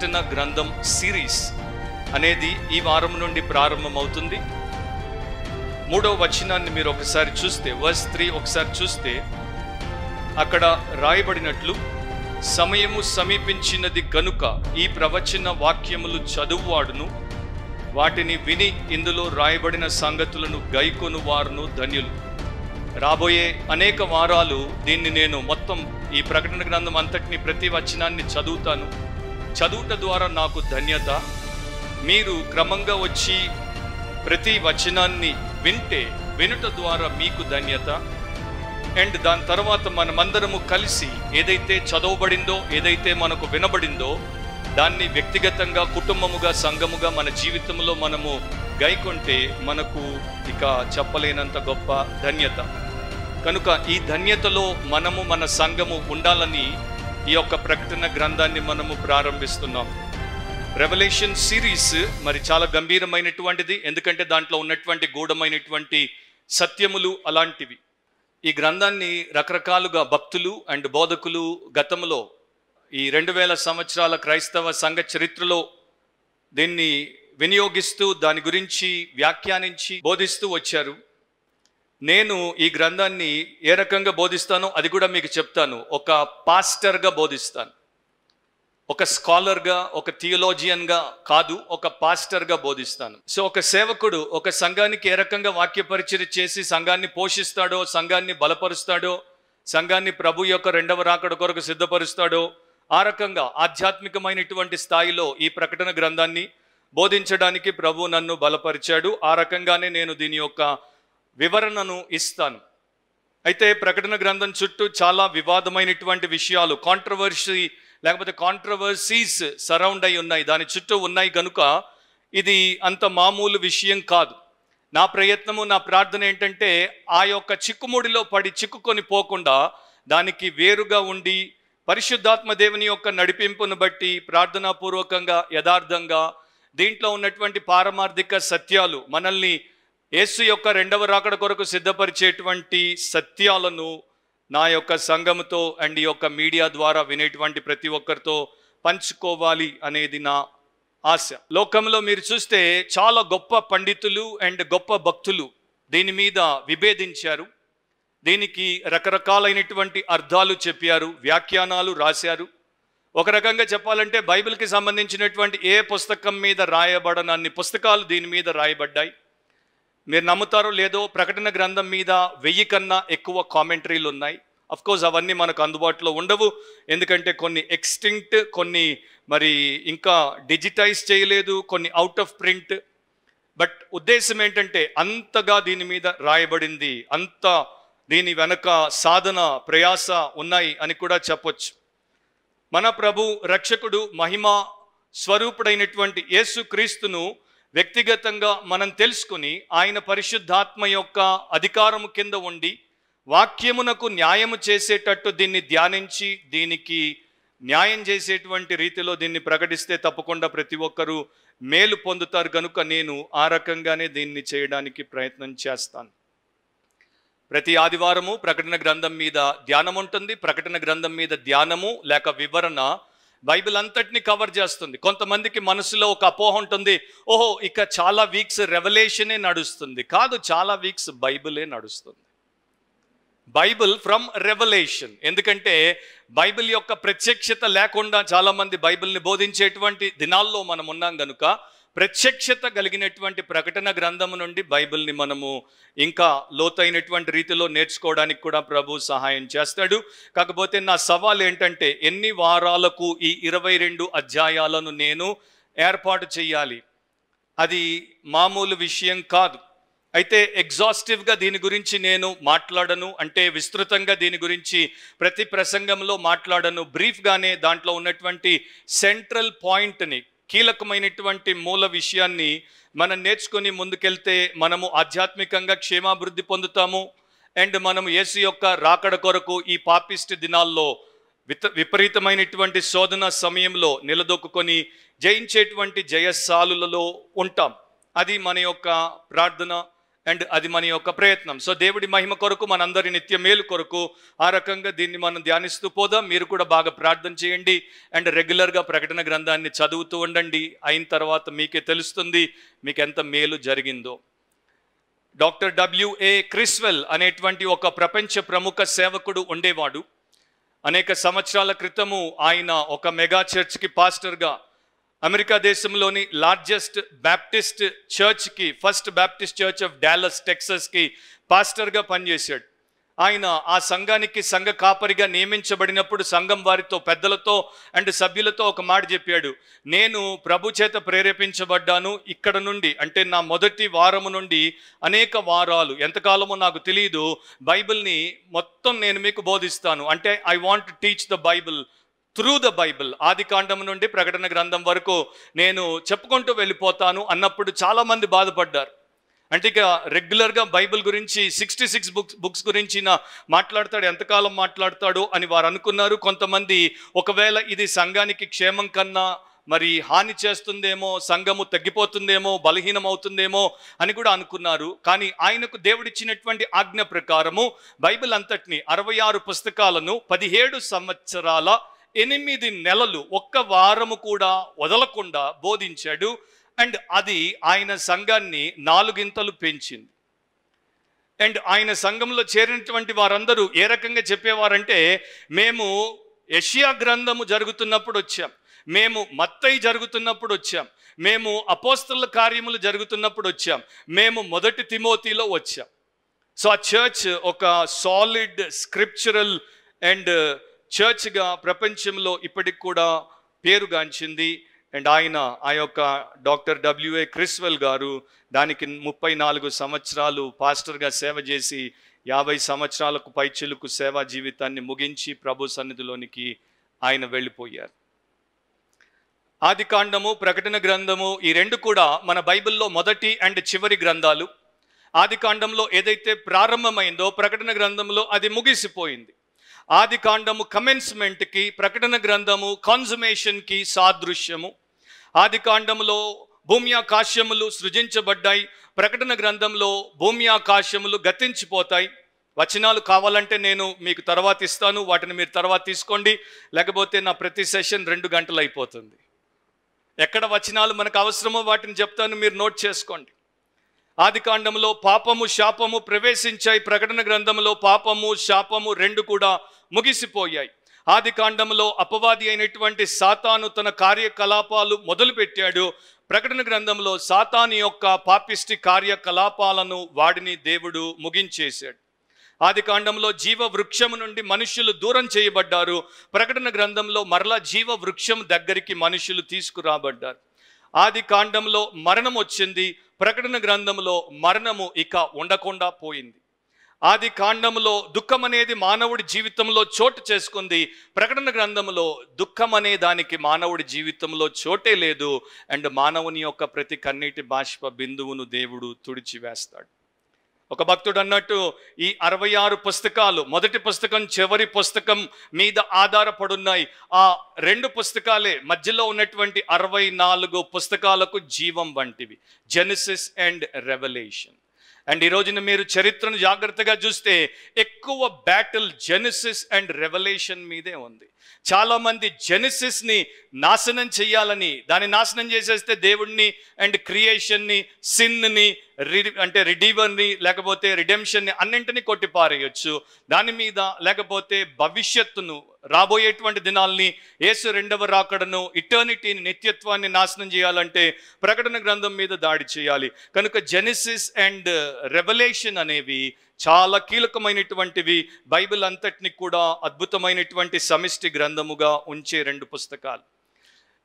ప్రకటన గ్రంథం సిరీస్ అనేది ఈ వారం నుండి ప్రారంభమవుతుంది మూడవ వచనాన్ని మీరు ఒకసారి చూస్తే వర్స్ త్రీ ఒకసారి చూస్తే అక్కడ రాయబడినట్లు సమయము సమీపించినది గనుక ఈ ప్రవచన వాక్యములు చదువువాడును వాటిని విని ఇందులో రాయబడిన సంగతులను గైకొను వారును ధన్యులు రాబోయే అనేక వారాలు దీన్ని నేను మొత్తం ఈ ప్రకటన గ్రంథం అంతటిని ప్రతి వచనాన్ని చదువుతాను చదువుట ద్వారా నాకు ధన్యత మీరు క్రమంగా వచ్చి ప్రతి వచనాన్ని వింటే వినుట ద్వారా మీకు ధన్యత అండ్ దాని తర్వాత మనమందరము కలిసి ఏదైతే చదవబడిందో ఏదైతే మనకు వినబడిందో దాన్ని వ్యక్తిగతంగా కుటుంబముగా సంఘముగా మన జీవితంలో మనము గైకొంటే మనకు ఇక చెప్పలేనంత గొప్ప ధన్యత కనుక ఈ ధన్యతలో మనము మన సంఘము ఉండాలని ఈ యొక్క ప్రకటన గ్రంథాన్ని మనము ప్రారంభిస్తున్నాం రెవల్యూషన్ సిరీస్ మరి చాలా గంభీరమైనటువంటిది ఎందుకంటే దాంట్లో ఉన్నటువంటి గూఢమైనటువంటి సత్యములు అలాంటివి ఈ గ్రంథాన్ని రకరకాలుగా భక్తులు అండ్ బోధకులు గతంలో ఈ రెండు వేల సంవత్సరాల క్రైస్తవ సంఘ చరిత్రలో దీన్ని వినియోగిస్తూ దాని గురించి వ్యాఖ్యానించి బోధిస్తూ వచ్చారు నేను ఈ గ్రంథాన్ని ఏ రకంగా బోధిస్తానో అది కూడా మీకు చెప్తాను ఒక పాస్టర్గా బోధిస్తాను ఒక స్కాలర్గా ఒక థియోలోజియన్గా కాదు ఒక పాస్టర్గా బోధిస్తాను సో ఒక సేవకుడు ఒక సంఘానికి ఏ రకంగా వాక్య చేసి సంఘాన్ని పోషిస్తాడో సంఘాన్ని బలపరుస్తాడో సంఘాన్ని ప్రభు యొక్క రెండవ రాకడ కొరకు సిద్ధపరుస్తాడో ఆ రకంగా ఆధ్యాత్మికమైనటువంటి స్థాయిలో ఈ ప్రకటన గ్రంథాన్ని బోధించడానికి ప్రభు నన్ను బలపరిచాడు ఆ రకంగానే నేను దీని యొక్క వివరణను ఇస్తాను అయితే ప్రకటన గ్రంథం చుట్టూ చాలా వివాదమైనటువంటి విషయాలు కాంట్రవర్సీ లేకపోతే కాంట్రవర్సీస్ సరౌండ్ అయి ఉన్నాయి దాని చుట్టూ ఉన్నాయి కనుక ఇది అంత మామూలు విషయం కాదు నా ప్రయత్నము నా ప్రార్థన ఏంటంటే ఆ యొక్క చిక్కుముడిలో పడి చిక్కుకొని పోకుండా దానికి వేరుగా ఉండి పరిశుద్ధాత్మ దేవుని యొక్క నడిపింపును బట్టి ప్రార్థనాపూర్వకంగా యథార్థంగా దీంట్లో ఉన్నటువంటి పారమార్థిక సత్యాలు మనల్ని యేసు యొక్క రెండవ రాకడ కొరకు సిద్ధపరిచేటువంటి సత్యాలను నా యొక్క సంఘముతో అండ్ ఈ యొక్క మీడియా ద్వారా వినేటువంటి ప్రతి ఒక్కరితో పంచుకోవాలి అనేది నా ఆశ లోకంలో మీరు చూస్తే చాలా గొప్ప పండితులు అండ్ గొప్ప భక్తులు దీని మీద విభేదించారు దీనికి రకరకాలైనటువంటి అర్థాలు చెప్పారు వ్యాఖ్యానాలు రాశారు ఒక రకంగా చెప్పాలంటే బైబిల్కి సంబంధించినటువంటి ఏ పుస్తకం మీద రాయబడనన్ని పుస్తకాలు దీని మీద రాయబడ్డాయి మీరు నమ్ముతారో లేదో ప్రకటన గ్రంథం మీద వెయ్యి కన్నా ఎక్కువ కామెంటరీలు ఉన్నాయి అఫ్ కోర్స్ అవన్నీ మనకు అందుబాటులో ఉండవు ఎందుకంటే కొన్ని ఎక్స్టింక్ట్ కొన్ని మరి ఇంకా డిజిటైజ్ చేయలేదు కొన్ని అవుట్ ఆఫ్ ప్రింట్ బట్ ఉద్దేశం ఏంటంటే అంతగా దీని మీద రాయబడింది అంత దీని వెనక సాధన ప్రయాస ఉన్నాయి అని కూడా చెప్పొచ్చు మన ప్రభు రక్షకుడు మహిమ స్వరూపుడైనటువంటి యేసుక్రీస్తును వ్యక్తిగతంగా మనం తెలుసుకుని ఆయన పరిశుద్ధాత్మ యొక్క అధికారము కింద ఉండి వాక్యమునకు న్యాయము చేసేటట్టు దీన్ని ధ్యానించి దీనికి న్యాయం చేసేటువంటి రీతిలో దీన్ని ప్రకటిస్తే తప్పకుండా ప్రతి ఒక్కరూ మేలు పొందుతారు కనుక నేను ఆ రకంగానే దీన్ని చేయడానికి ప్రయత్నం చేస్తాను ప్రతి ఆదివారము ప్రకటన గ్రంథం మీద ధ్యానం ఉంటుంది ప్రకటన గ్రంథం మీద ధ్యానము లేక వివరణ బైబిల్ అంతటిని కవర్ చేస్తుంది కొంతమందికి మనసులో ఒక అపోహ ఉంటుంది ఓహో ఇక చాలా వీక్స్ రెవల్యూషనే నడుస్తుంది కాదు చాలా వీక్స్ బైబిలే నడుస్తుంది బైబిల్ ఫ్రమ్ రెవల్యూషన్ ఎందుకంటే బైబిల్ యొక్క ప్రత్యక్షత లేకుండా చాలామంది బైబిల్ని బోధించేటువంటి దినాల్లో మనం ఉన్నాం కనుక ప్రత్యక్షత కలిగినటువంటి ప్రకటన గ్రంథము నుండి బైబిల్ని మనము ఇంకా లోతైనటువంటి రీతిలో నేర్చుకోవడానికి కూడా ప్రభు సహాయం చేస్తాడు కాకపోతే నా సవాల్ ఏంటంటే ఎన్ని వారాలకు ఈ ఇరవై రెండు అధ్యాయాలను నేను ఏర్పాటు చేయాలి అది మామూలు విషయం కాదు అయితే ఎగ్జాస్టివ్గా దీని గురించి నేను మాట్లాడను అంటే విస్తృతంగా దీని గురించి ప్రతి ప్రసంగంలో మాట్లాడను బ్రీఫ్గానే దాంట్లో ఉన్నటువంటి సెంట్రల్ పాయింట్ని కీలకమైనటువంటి మూల విషయాన్ని మనం నేర్చుకొని ముందుకెళ్తే మనము ఆధ్యాత్మికంగా క్షేమాభివృద్ధి పొందుతాము అండ్ మనం ఏసు యొక్క రాకడ కొరకు ఈ పాపిస్ట్ దినాల్లో విత విపరీతమైనటువంటి శోధన సమయంలో నిలదొక్కుని జయించేటువంటి జయశాలులలో ఉంటాం అది మన యొక్క ప్రార్థన అండ్ అది మన యొక్క ప్రయత్నం సో దేవుడి మహిమ కొరకు మనందరి నిత్య మేలు కొరకు ఆ రకంగా దీన్ని మనం ధ్యానిస్తూ పోదాం మీరు కూడా బాగా ప్రార్థన చేయండి అండ్ రెగ్యులర్గా ప్రకటన గ్రంథాన్ని చదువుతూ ఉండండి అయిన తర్వాత మీకే తెలుస్తుంది మీకు ఎంత మేలు జరిగిందో డాక్టర్ డబ్ల్యూఏ క్రిస్వెల్ అనేటువంటి ఒక ప్రపంచ ప్రముఖ సేవకుడు ఉండేవాడు అనేక సంవత్సరాల క్రితము ఆయన ఒక మెగా చర్చ్కి పాస్టర్గా అమెరికా దేశంలోని లార్జెస్ట్ బ్యాప్టిస్ట్ చర్చ్కి First Baptist Church of Dallas టెక్సస్కి పాస్టర్గా పనిచేశాడు ఆయన ఆ సంఘానికి సంఘ కాపరిగా నియమించబడినప్పుడు సంఘం వారితో పెద్దలతో అండ్ సభ్యులతో ఒక మాట చెప్పాడు నేను ప్రభు చేత ప్రేరేపించబడ్డాను ఇక్కడ నుండి అంటే నా మొదటి వారము నుండి అనేక వారాలు ఎంతకాలమో నాకు తెలియదు బైబిల్ని మొత్తం నేను మీకు బోధిస్తాను అంటే I want teach the Bible through the Bible ఆది కాండం నుండి ప్రకటన గ్రంథం వరకు నేను చెప్పుకుంటూ వెళ్ళిపోతాను అన్నప్పుడు చాలామంది బాధపడ్డారు అంటే ఇక రెగ్యులర్గా బైబిల్ గురించి సిక్స్టీ సిక్స్ బుక్స్ బుక్స్ గురించి నా మాట్లాడతాడు ఎంతకాలం మాట్లాడతాడు అని వారు అనుకున్నారు కొంతమంది ఒకవేళ ఇది సంఘానికి క్షేమం కన్నా మరి హాని చేస్తుందేమో సంఘము తగ్గిపోతుందేమో బలహీనం అవుతుందేమో అని కూడా అనుకున్నారు కానీ ఆయనకు దేవుడిచ్చినటువంటి ఆజ్ఞ ప్రకారము బైబిల్ అంతటిని అరవై ఆరు పుస్తకాలను పదిహేడు సంవత్సరాల ఎనిమిది నెలలు ఒక్క వారము కూడా వదలకుండా బోధించాడు అండ్ అది ఆయన సంఘాన్ని నాలుగింతలు పెంచింది అండ్ ఆయన సంఘంలో చేరినటువంటి వారందరూ ఏ రకంగా చెప్పేవారంటే మేము యషియా గ్రంథము జరుగుతున్నప్పుడు వచ్చాం మేము మత్తయి జరుగుతున్నప్పుడు వచ్చాం మేము అపోస్తల కార్యములు జరుగుతున్నప్పుడు వచ్చాం మేము మొదటి తిమోతిలో వచ్చాం సో ఆ చర్చ్ ఒక సాలిడ్ స్క్రిప్చరల్ అండ్ చర్చ్గా ప్రపంచంలో ఇప్పటికి కూడా పేరుగాంచింది అండ్ ఆయన ఆ యొక్క డాక్టర్ డబ్ల్యూఏ క్రిస్వెల్ గారు దానికి ముప్పై నాలుగు సంవత్సరాలు పాస్టర్గా సేవ చేసి యాభై సంవత్సరాలకు పైచిలుకు సేవా జీవితాన్ని ముగించి ప్రభు సన్నిధిలోనికి ఆయన వెళ్ళిపోయారు ఆది కాండము ప్రకటన గ్రంథము ఈ రెండు కూడా మన బైబిల్లో మొదటి అండ్ చివరి గ్రంథాలు ఆది కాండంలో ఏదైతే ప్రారంభమైందో ప్రకటన గ్రంథంలో అది ముగిసిపోయింది ఆది కాండము కమెన్స్మెంట్కి ప్రకటన గ్రంథము కాన్సుమేషన్కి సాదృశ్యము ఆది కాండములో భూమి ఆకాశములు సృజించబడ్డాయి ప్రకటన గ్రంథంలో భూమి ఆకాశములు గతించిపోతాయి వచనాలు కావాలంటే నేను మీకు తర్వాత ఇస్తాను వాటిని మీరు తర్వాత తీసుకోండి లేకపోతే నా ప్రతి సెషన్ రెండు గంటలు అయిపోతుంది ఎక్కడ వచనాలు మనకు అవసరమో వాటిని చెప్తాను మీరు నోట్ చేసుకోండి ఆది కాండంలో పాపము శాపము ప్రవేశించాయి ప్రకటన గ్రంథంలో పాపము శాపము రెండు కూడా ముగిసిపోయాయి ఆది కాండంలో అపవాది అయినటువంటి సాతాను తన కార్యకలాపాలు మొదలుపెట్టాడు ప్రకటన గ్రంథంలో సాతాని యొక్క పాపిష్టి కార్యకలాపాలను వాడిని దేవుడు ముగించేశాడు ఆది కాండంలో జీవ వృక్షము నుండి మనుషులు దూరం చేయబడ్డారు ప్రకటన గ్రంథంలో మరలా జీవ వృక్షం దగ్గరికి మనుషులు తీసుకురాబడ్డారు ఆది కాండంలో మరణం వచ్చింది ప్రకటన గ్రంథంలో మరణము ఇక ఉండకుండా పోయింది ఆది కాండంలో దుఃఖం అనేది మానవుడి జీవితంలో చోటు చేసుకుంది ప్రకటన గ్రంథంలో దుఃఖం అనే దానికి మానవుడి జీవితంలో చోటే లేదు అండ్ మానవుని యొక్క ప్రతి కన్నీటి బాష్ప బిందువును దేవుడు తుడిచివేస్తాడు ఒక భక్తుడు అన్నట్టు ఈ అరవై ఆరు పుస్తకాలు మొదటి పుస్తకం చివరి పుస్తకం మీద ఆధారపడున్నాయి ఆ రెండు పుస్తకాలే మధ్యలో ఉన్నటువంటి అరవై నాలుగు పుస్తకాలకు జీవం వంటివి జెనిసిస్ అండ్ రెవల్యూషన్ అండ్ ఈ రోజున మీరు చరిత్రను జాగ్రత్తగా చూస్తే ఎక్కువ బ్యాటిల్ జెనిసిస్ అండ్ రెవల్యూషన్ మీదే ఉంది చాలామంది జెనిసిస్ని నాశనం చేయాలని దాన్ని నాశనం చేసేస్తే దేవుణ్ణి అండ్ క్రియేషన్ని సిన్ని రి అంటే రిడీవర్ని లేకపోతే రిడెంషన్ని అన్నింటినీ కొట్టిపారేయచ్చు దాని మీద లేకపోతే భవిష్యత్తును రాబోయేటువంటి దినాల్ని యేసు రెండవ రాకడను ఇటర్నిటీని నిత్యత్వాన్ని నాశనం చేయాలంటే ప్రకటన గ్రంథం మీద దాడి చేయాలి కనుక జెనిసిస్ అండ్ రెవల్యూషన్ అనేవి చాలా కీలకమైనటువంటివి బైబిల్ అంతటిని కూడా అద్భుతమైనటువంటి సమిష్టి గ్రంథముగా ఉంచే రెండు పుస్తకాలు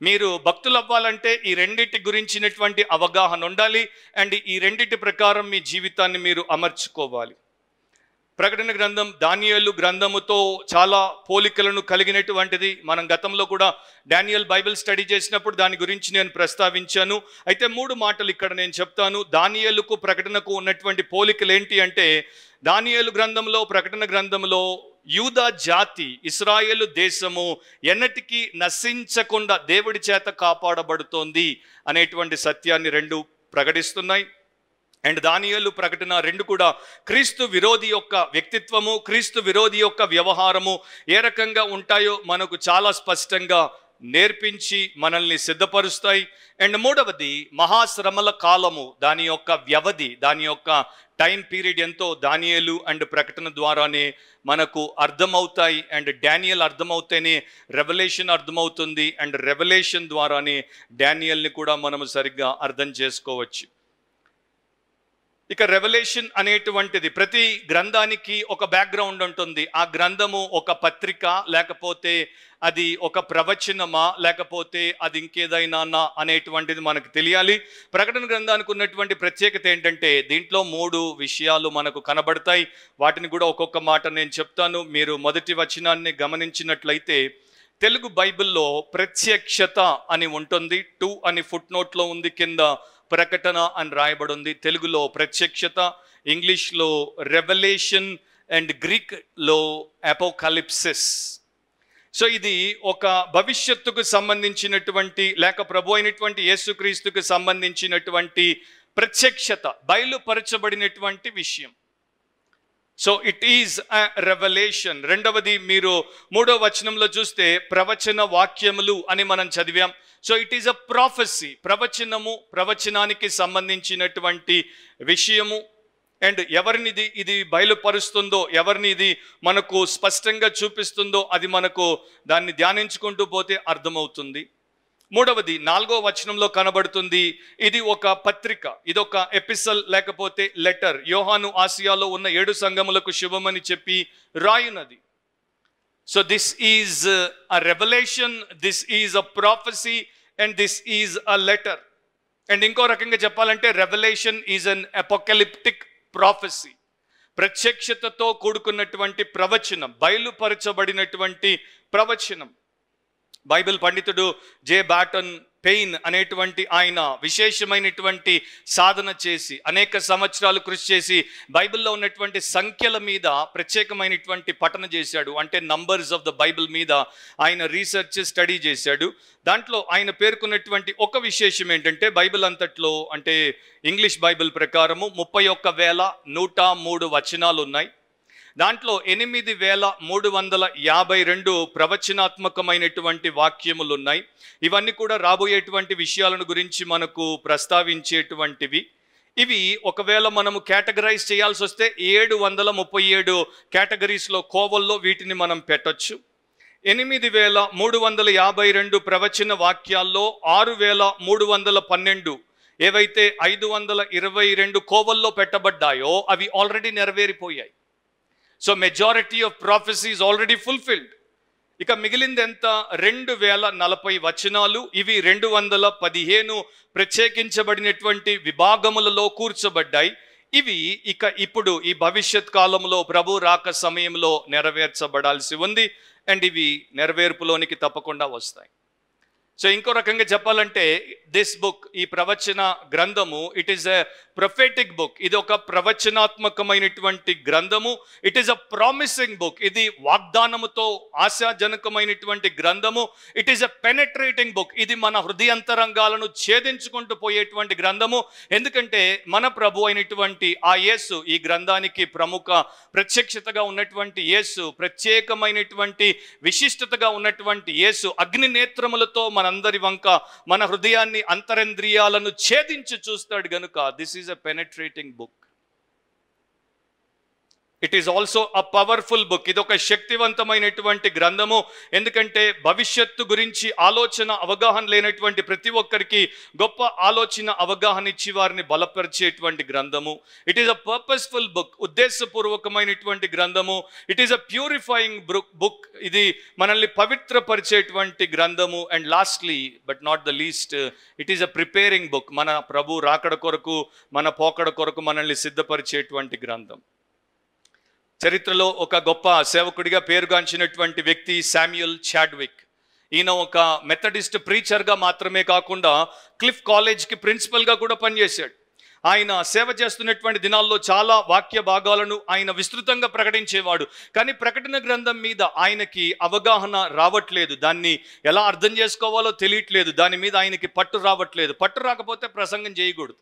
మీరు భక్తులు అవ్వాలంటే ఈ రెండింటి గురించినటువంటి అవగాహన ఉండాలి అండ్ ఈ రెండింటి ప్రకారం మీ జీవితాన్ని మీరు అమర్చుకోవాలి ప్రకటన గ్రంథం డానియల్ గ్రంథముతో చాలా పోలికలను కలిగినటువంటిది మనం గతంలో కూడా డానియల్ బైబిల్ స్టడీ చేసినప్పుడు దాని గురించి నేను ప్రస్తావించాను అయితే మూడు మాటలు ఇక్కడ నేను చెప్తాను దానియలకు ప్రకటనకు ఉన్నటువంటి పోలికలు ఏంటి అంటే దానియలు గ్రంథంలో ప్రకటన గ్రంథంలో యూదా జాతి ఇస్రాయేల్ దేశము ఎన్నటికీ నశించకుండా దేవుడి చేత కాపాడబడుతోంది అనేటువంటి సత్యాన్ని రెండు ప్రకటిస్తున్నాయి అండ్ దానియలు ప్రకటన రెండు కూడా క్రీస్తు విరోధి యొక్క వ్యక్తిత్వము క్రీస్తు విరోధి యొక్క వ్యవహారము ఏ రకంగా ఉంటాయో మనకు చాలా స్పష్టంగా నేర్పించి మనల్ని సిద్ధపరుస్తాయి అండ్ మూడవది మహాశ్రమల కాలము దాని యొక్క వ్యవధి దాని యొక్క టైం పీరియడ్ ఎంతో దానియలు అండ్ ప్రకటన ద్వారానే మనకు అర్థమవుతాయి అండ్ డానియల్ అర్థమవుతేనే రెవల్యూషన్ అర్థమవుతుంది అండ్ రెవల్యూషన్ ద్వారానే డానియల్ని కూడా మనము సరిగ్గా అర్థం చేసుకోవచ్చు ఇక రెవల్యూషన్ అనేటువంటిది ప్రతి గ్రంథానికి ఒక బ్యాక్గ్రౌండ్ ఉంటుంది ఆ గ్రంథము ఒక పత్రిక లేకపోతే అది ఒక ప్రవచనమా లేకపోతే అది ఇంకేదైనా అనేటువంటిది మనకు తెలియాలి ప్రకటన గ్రంథానికి ఉన్నటువంటి ప్రత్యేకత ఏంటంటే దీంట్లో మూడు విషయాలు మనకు కనబడతాయి వాటిని కూడా ఒక్కొక్క మాట నేను చెప్తాను మీరు మొదటి వచనాన్ని గమనించినట్లయితే తెలుగు బైబిల్లో ప్రత్యక్షత అని ఉంటుంది టూ అని ఫుట్ నోట్లో ఉంది కింద ప్రకటన అని రాయబడింది తెలుగులో ప్రత్యక్షత ఇంగ్లీష్లో రెవల్యూషన్ అండ్ గ్రీక్లో అపోకలిప్సిస్ సో ఇది ఒక భవిష్యత్తుకు సంబంధించినటువంటి లేక ప్రభు అయినటువంటి యేసుక్రీస్తుకు సంబంధించినటువంటి ప్రత్యక్షత బయలుపరచబడినటువంటి విషయం so it is a revelation రెండవది మీరు మూడో వచనంలో చూస్తే ప్రవచన వాక్యములు అని మనం చదివాం so it is a prophecy ప్రవచనము ప్రవచనానికి సంబంధించినటువంటి విషయము అండ్ ఎవరినిది ఇది బయలుపరుస్తుందో ఎవరిని ఇది మనకు స్పష్టంగా చూపిస్తుందో అది మనకు దాన్ని ధ్యానించుకుంటూ పోతే అర్థమవుతుంది మూడవది నాలుగో వచనంలో కనబడుతుంది ఇది ఒక పత్రిక ఇది ఒక ఎపిసల్ లేకపోతే లెటర్ యోహాను ఆసియాలో ఉన్న ఏడు సంఘములకు శుభమని చెప్పి రాయునది so this is a revelation this is a prophecy and this is a letter and ఇంకో రకంగా చెప్పాలంటే Revelation is an apocalyptic prophecy ప్రత్యక్షతతో కూడుకున్నటువంటి ప్రవచనం బయలుపరచబడినటువంటి ప్రవచనం బైబిల్ పండితుడు జే బాటన్ పెయిన్ అనేటువంటి ఆయన విశేషమైనటువంటి సాధన చేసి అనేక సంవత్సరాలు కృషి చేసి బైబిల్లో ఉన్నటువంటి సంఖ్యల మీద ప్రత్యేకమైనటువంటి పఠన చేశాడు అంటే నంబర్స్ ఆఫ్ ద బైబిల్ మీద ఆయన రీసెర్చ్ స్టడీ చేశాడు దాంట్లో ఆయన పేర్కొన్నటువంటి ఒక విశేషం ఏంటంటే బైబిల్ అంతట్లో అంటే ఇంగ్లీష్ బైబిల్ ప్రకారము ముప్పై ఒక్క వేల నూట మూడు వచనాలు ఉన్నాయి దాంట్లో ఎనిమిది వేల మూడు వందల యాభై రెండు ప్రవచనాత్మకమైనటువంటి వాక్యములు ఉన్నాయి ఇవన్నీ కూడా రాబోయేటువంటి విషయాలను గురించి మనకు ప్రస్తావించేటువంటివి ఇవి ఒకవేళ మనము కేటగరైజ్ చేయాల్సి వస్తే ఏడు వందల ముప్పై ఏడు కేటగరీస్లో కోవల్లో వీటిని మనం పెట్టొచ్చు ఎనిమిది వేల మూడు వందల యాభై రెండు ప్రవచన వాక్యాల్లో ఆరు వేల మూడు వందల పన్నెండు ఏవైతే ఐదు వందల ఇరవై రెండు కోవల్లో పెట్టబడ్డాయో అవి ఆల్రెడీ నెరవేరిపోయాయి so majority of prophecies already fulfilled ఇక మిగిలింది ఎంత రెండు వేల నలభై వచనాలు ఇవి రెండు వందల పదిహేను ప్రత్యేకించబడినటువంటి విభాగములలో కూర్చబడ్డాయి ఇవి ఇక ఇప్పుడు ఈ భవిష్యత్ కాలంలో ప్రభు రాక సమయంలో నెరవేర్చబడాల్సి ఉంది అండ్ ఇవి నెరవేర్పులోనికి తప్పకుండా వస్తాయి సో ఇంకో రకంగా చెప్పాలంటే దిస్ బుక్ ఈ ప్రవచన గ్రంథము it is a prophetic book ఇది ఒక ప్రవచనాత్మకమైనటువంటి గ్రంథము it is a promising book ఇది వాగ్దానముతో ఆశాజనకమైనటువంటి గ్రంథము it is a penetrating book ఇది మన హృదయంతరంగాలను ఛేదించుకుంటూ పోయేటువంటి గ్రంథము ఎందుకంటే మన ప్రభు అయినటువంటి ఆ యేసు ఈ గ్రంథానికి ప్రముఖ ప్రత్యక్షతగా ఉన్నటువంటి యేసు ప్రత్యేకమైనటువంటి విశిష్టతగా ఉన్నటువంటి యేసు అగ్ని నేత్రములతో మన వారందరి వంక మన హృదయాన్ని అంతరేంద్రియాలను ఛేదించి చూస్తాడు గనుక this is a penetrating book it is also a powerful book ఇది ఒక శక్తివంతమైనటువంటి గ్రంథము ఎందుకంటే భవిష్యత్తు గురించి ఆలోచన అవగాహన లేనటువంటి ప్రతి ఒక్కరికి గొప్ప ఆలోచన అవగాహన ఇచ్చి వారిని బలపరిచేటువంటి గ్రంథము it is a purposeful book ఉద్దేశపూర్వకమైనటువంటి గ్రంథము it is a purifying book ఇది మనల్ని పవిత్రపరిచేటువంటి గ్రంథము and lastly but not the least it is a preparing book మన ప్రభు రాకడ కొరకు మన పోకడ కొరకు మనల్ని సిద్ధపరిచేటువంటి గ్రంథం చరిత్రలో ఒక గొప్ప సేవకుడిగా పేరుగాంచినటువంటి వ్యక్తి శామ్యుల్ చాడ్విక్ ఈయన ఒక మెథడిస్ట్ ప్రీచర్గా మాత్రమే కాకుండా క్లిఫ్ కాలేజ్కి ప్రిన్సిపల్గా కూడా పనిచేశాడు ఆయన సేవ చేస్తున్నటువంటి దినాల్లో చాలా వాక్య భాగాలను ఆయన విస్తృతంగా ప్రకటించేవాడు కానీ ప్రకటన గ్రంథం మీద ఆయనకి అవగాహన రావట్లేదు దాన్ని ఎలా అర్థం చేసుకోవాలో తెలియట్లేదు దాని మీద ఆయనకి పట్టు రావట్లేదు పట్టు రాకపోతే ప్రసంగం చేయకూడదు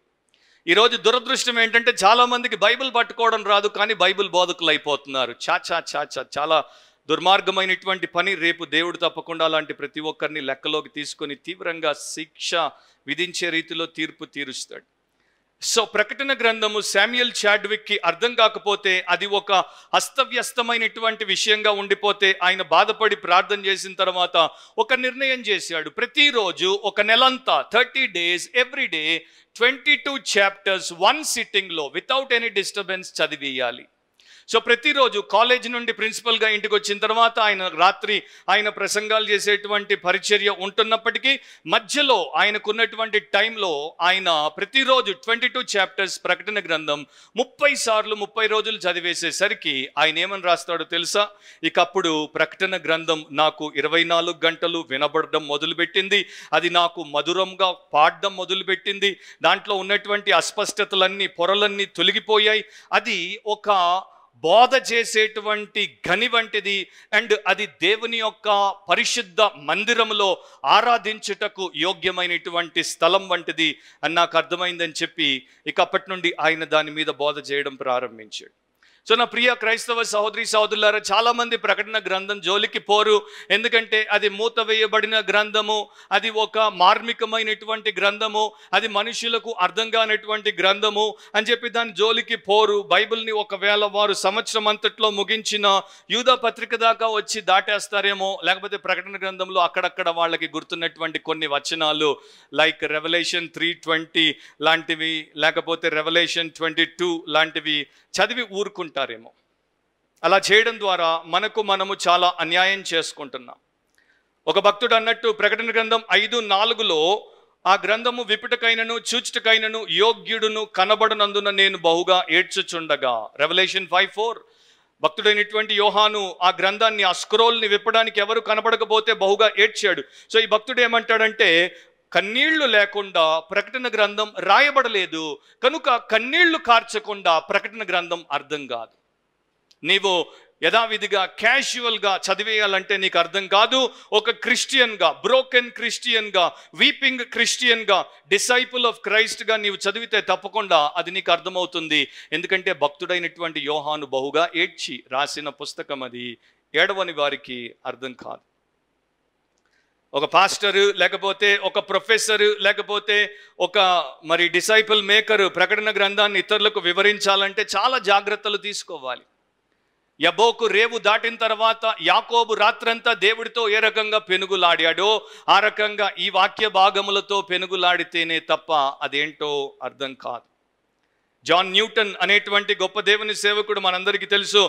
ఈరోజు దురదృష్టం ఏంటంటే చాలామందికి బైబిల్ పట్టుకోవడం రాదు కానీ బైబిల్ బోధకులు అయిపోతున్నారు చా చా చా చా చాలా దుర్మార్గమైనటువంటి పని రేపు దేవుడు తప్పకుండా అలాంటి ప్రతి ఒక్కరిని లెక్కలోకి తీసుకొని తీవ్రంగా శిక్ష విధించే రీతిలో తీర్పు తీరుస్తాడు సో ప్రకటన గ్రంథము శామ్యుయల్ చాడ్విక్కి అర్థం కాకపోతే అది ఒక అస్తవ్యస్తమైనటువంటి విషయంగా ఉండిపోతే ఆయన బాధపడి ప్రార్థన చేసిన తర్వాత ఒక నిర్ణయం చేశాడు ప్రతిరోజు ఒక నెలంతా thirty days every day twenty two chapters one సిట్టింగ్లో వితౌట్ ఎనీ డిస్టర్బెన్స్ చదివేయాలి సో ప్రతిరోజు కాలేజ్ నుండి ప్రిన్సిపల్గా ఇంటికి వచ్చిన తర్వాత ఆయన రాత్రి ఆయన ప్రసంగాలు చేసేటువంటి పరిచర్య ఉంటున్నప్పటికీ మధ్యలో ఆయనకున్నటువంటి టైంలో ఆయన ప్రతిరోజు ట్వంటీ టూ చాప్టర్స్ ప్రకటన గ్రంథం ముప్పై సార్లు ముప్పై రోజులు చదివేసేసరికి ఆయన ఏమని రాస్తాడో తెలుసా ఇక అప్పుడు ప్రకటన గ్రంథం నాకు ఇరవై నాలుగు గంటలు వినబడడం మొదలుపెట్టింది అది నాకు మధురంగా పాడడం మొదలుపెట్టింది దాంట్లో ఉన్నటువంటి అస్పష్టతలన్నీ పొరలన్నీ తొలగిపోయాయి అది ఒక బోధ చేసేటువంటి గని వంటిది అండ్ అది దేవుని యొక్క పరిశుద్ధ మందిరంలో ఆరాధించుటకు యోగ్యమైనటువంటి స్థలం వంటిది అని నాకు అర్థమైందని చెప్పి ఇకప్పటి నుండి ఆయన దాని మీద బోధ చేయడం ప్రారంభించాడు సో నా ప్రియ క్రైస్తవ సహోదరి సహోదరులారా చాలామంది ప్రకటన గ్రంథం జోలికి పోరు ఎందుకంటే అది మూత వేయబడిన గ్రంథము అది ఒక మార్మికమైనటువంటి గ్రంథము అది మనుషులకు అర్థం కానటువంటి గ్రంథము అని చెప్పి దాని జోలికి పోరు బైబిల్ని ఒకవేళ వారు సంవత్సరం అంతట్లో ముగించిన యూదా పత్రిక దాకా వచ్చి దాటేస్తారేమో లేకపోతే ప్రకటన గ్రంథంలో అక్కడక్కడ వాళ్ళకి గుర్తున్నటువంటి కొన్ని వచనాలు లైక్ రెవల్యూషన్ త్రీ ట్వంటీ లాంటివి లేకపోతే రెవల్యూషన్ ట్వంటీ టూ లాంటివి చదివి ఊరుకుంటారేమో అలా చేయడం ద్వారా మనకు మనము చాలా అన్యాయం చేసుకుంటున్నాం ఒక భక్తుడు అన్నట్టు ప్రకటన గ్రంథం ఐదు నాలుగులో ఆ గ్రంథము విపుటకైనను చూచుటకైనను యోగ్యుడును కనబడనందున నేను బహుగా ఏడ్చుచుండగా రెవల్యూషన్ ఫైవ్ ఫోర్ భక్తుడైనటువంటి యోహాను ఆ గ్రంథాన్ని ఆ స్క్రోల్ని విప్పడానికి ఎవరు కనబడకపోతే బహుగా ఏడ్చాడు సో ఈ భక్తుడు ఏమంటాడంటే కన్నీళ్లు లేకుండా ప్రకటన గ్రంథం రాయబడలేదు కనుక కన్నీళ్లు కార్చకుండా ప్రకటన గ్రంథం అర్థం కాదు నీవు యథావిధిగా క్యాషువల్గా చదివేయాలంటే నీకు అర్థం కాదు ఒక క్రిస్టియన్గా బ్రోకెన్ క్రిస్టియన్గా వీపింగ్ క్రిస్టియన్గా డిసైపుల్ ఆఫ్ క్రైస్ట్గా నీవు చదివితే తప్పకుండా అది నీకు అర్థమవుతుంది ఎందుకంటే భక్తుడైనటువంటి యోహాను బహుగా ఏడ్చి రాసిన పుస్తకం అది ఏడవని వారికి అర్థం కాదు ఒక పాస్టరు లేకపోతే ఒక ప్రొఫెసరు లేకపోతే ఒక మరి డిసైపుల్ మేకరు ప్రకటన గ్రంథాన్ని ఇతరులకు వివరించాలంటే చాలా జాగ్రత్తలు తీసుకోవాలి యబోకు రేవు దాటిన తర్వాత యాకోబు రాత్రంతా దేవుడితో ఏ రకంగా పెనుగులాడాడో ఆ రకంగా ఈ వాక్య భాగములతో పెనుగులాడితేనే తప్ప అదేంటో అర్థం కాదు జాన్ న్యూటన్ అనేటువంటి గొప్ప దేవుని సేవకుడు మనందరికీ తెలుసు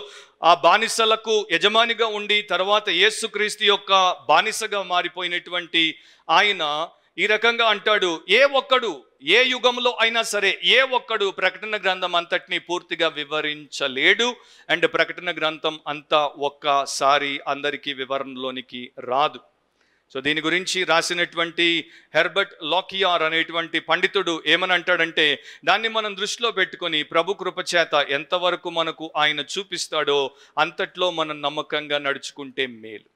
ఆ బానిసలకు యజమానిగా ఉండి తర్వాత యేసుక్రీస్తు యొక్క బానిసగా మారిపోయినటువంటి ఆయన ఈ రకంగా అంటాడు ఏ ఒక్కడు ఏ యుగంలో అయినా సరే ఏ ఒక్కడు ప్రకటన గ్రంథం అంతటిని పూర్తిగా వివరించలేడు అండ్ ప్రకటన గ్రంథం అంతా ఒక్కసారి అందరికీ వివరణలోనికి రాదు సో దీని గురించి రాసినటువంటి హెర్బర్ట్ లాకియార్ అనేటువంటి పండితుడు ఏమని అంటాడంటే దాన్ని మనం దృష్టిలో పెట్టుకొని ప్రభు కృపచేత ఎంతవరకు మనకు ఆయన చూపిస్తాడో అంతట్లో మనం నమ్మకంగా నడుచుకుంటే మేలు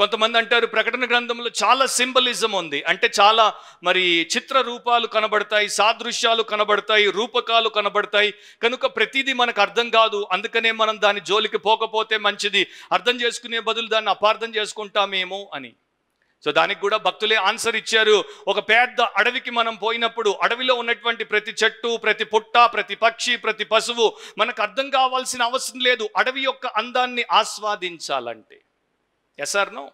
కొంతమంది అంటారు ప్రకటన గ్రంథంలో చాలా సింబలిజం ఉంది అంటే చాలా మరి చిత్ర రూపాలు కనబడతాయి సాదృశ్యాలు కనబడతాయి రూపకాలు కనబడతాయి కనుక ప్రతిదీ మనకు అర్థం కాదు అందుకనే మనం దాని జోలికి పోకపోతే మంచిది అర్థం చేసుకునే బదులు దాన్ని అపార్థం చేసుకుంటామేమో అని సో దానికి కూడా భక్తులే ఆన్సర్ ఇచ్చారు ఒక పెద్ద అడవికి మనం పోయినప్పుడు అడవిలో ఉన్నటువంటి ప్రతి చెట్టు ప్రతి పుట్ట ప్రతి పక్షి ప్రతి పశువు మనకు అర్థం కావాల్సిన అవసరం లేదు అడవి యొక్క అందాన్ని ఆస్వాదించాలంటే ఎస్ఆర్నో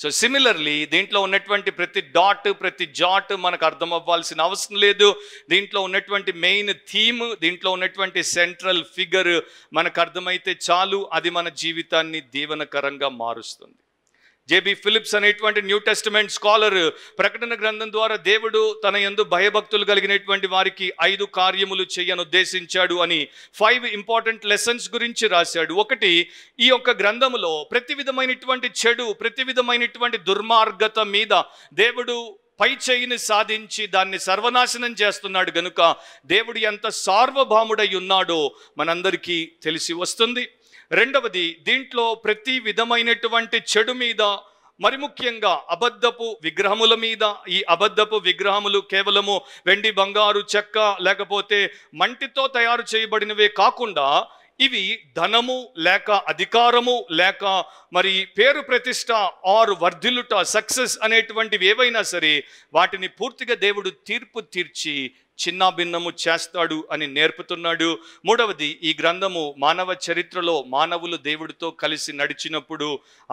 సో సిమిలర్లీ దీంట్లో ఉన్నటువంటి ప్రతి డాట్ ప్రతి జాట్ మనకు అర్థం అవ్వాల్సిన అవసరం లేదు దీంట్లో ఉన్నటువంటి మెయిన్ థీమ్ దీంట్లో ఉన్నటువంటి సెంట్రల్ ఫిగర్ మనకు అర్థమైతే చాలు అది మన జీవితాన్ని దీవనకరంగా మారుస్తుంది జేబీ ఫిలిప్స్ అనేటువంటి న్యూ టెస్టిమెంట్ స్కాలర్ ప్రకటన గ్రంథం ద్వారా దేవుడు తన ఎందు భయభక్తులు కలిగినటువంటి వారికి ఐదు కార్యములు చేయనుద్దేశించాడు అని ఫైవ్ ఇంపార్టెంట్ లెసన్స్ గురించి రాశాడు ఒకటి ఈ యొక్క గ్రంథములో ప్రతి విధమైనటువంటి చెడు ప్రతి విధమైనటువంటి దుర్మార్గత మీద దేవుడు పై చేయిని సాధించి దాన్ని సర్వనాశనం చేస్తున్నాడు గనుక దేవుడు ఎంత సార్వభౌముడై ఉన్నాడో మనందరికీ తెలిసి వస్తుంది రెండవది దీంట్లో ప్రతి విధమైనటువంటి చెడు మీద మరి ముఖ్యంగా అబద్ధపు విగ్రహముల మీద ఈ అబద్ధపు విగ్రహములు కేవలము వెండి బంగారు చెక్క లేకపోతే మంటితో తయారు చేయబడినవే కాకుండా ఇవి ధనము లేక అధికారము లేక మరి పేరు ప్రతిష్ట ఆర్ వర్ధిల్లుట సక్సెస్ అనేటువంటివి ఏవైనా సరే వాటిని పూర్తిగా దేవుడు తీర్పు తీర్చి చిన్న భిన్నము చేస్తాడు అని నేర్పుతున్నాడు మూడవది ఈ గ్రంథము మానవ చరిత్రలో మానవులు దేవుడితో కలిసి నడిచినప్పుడు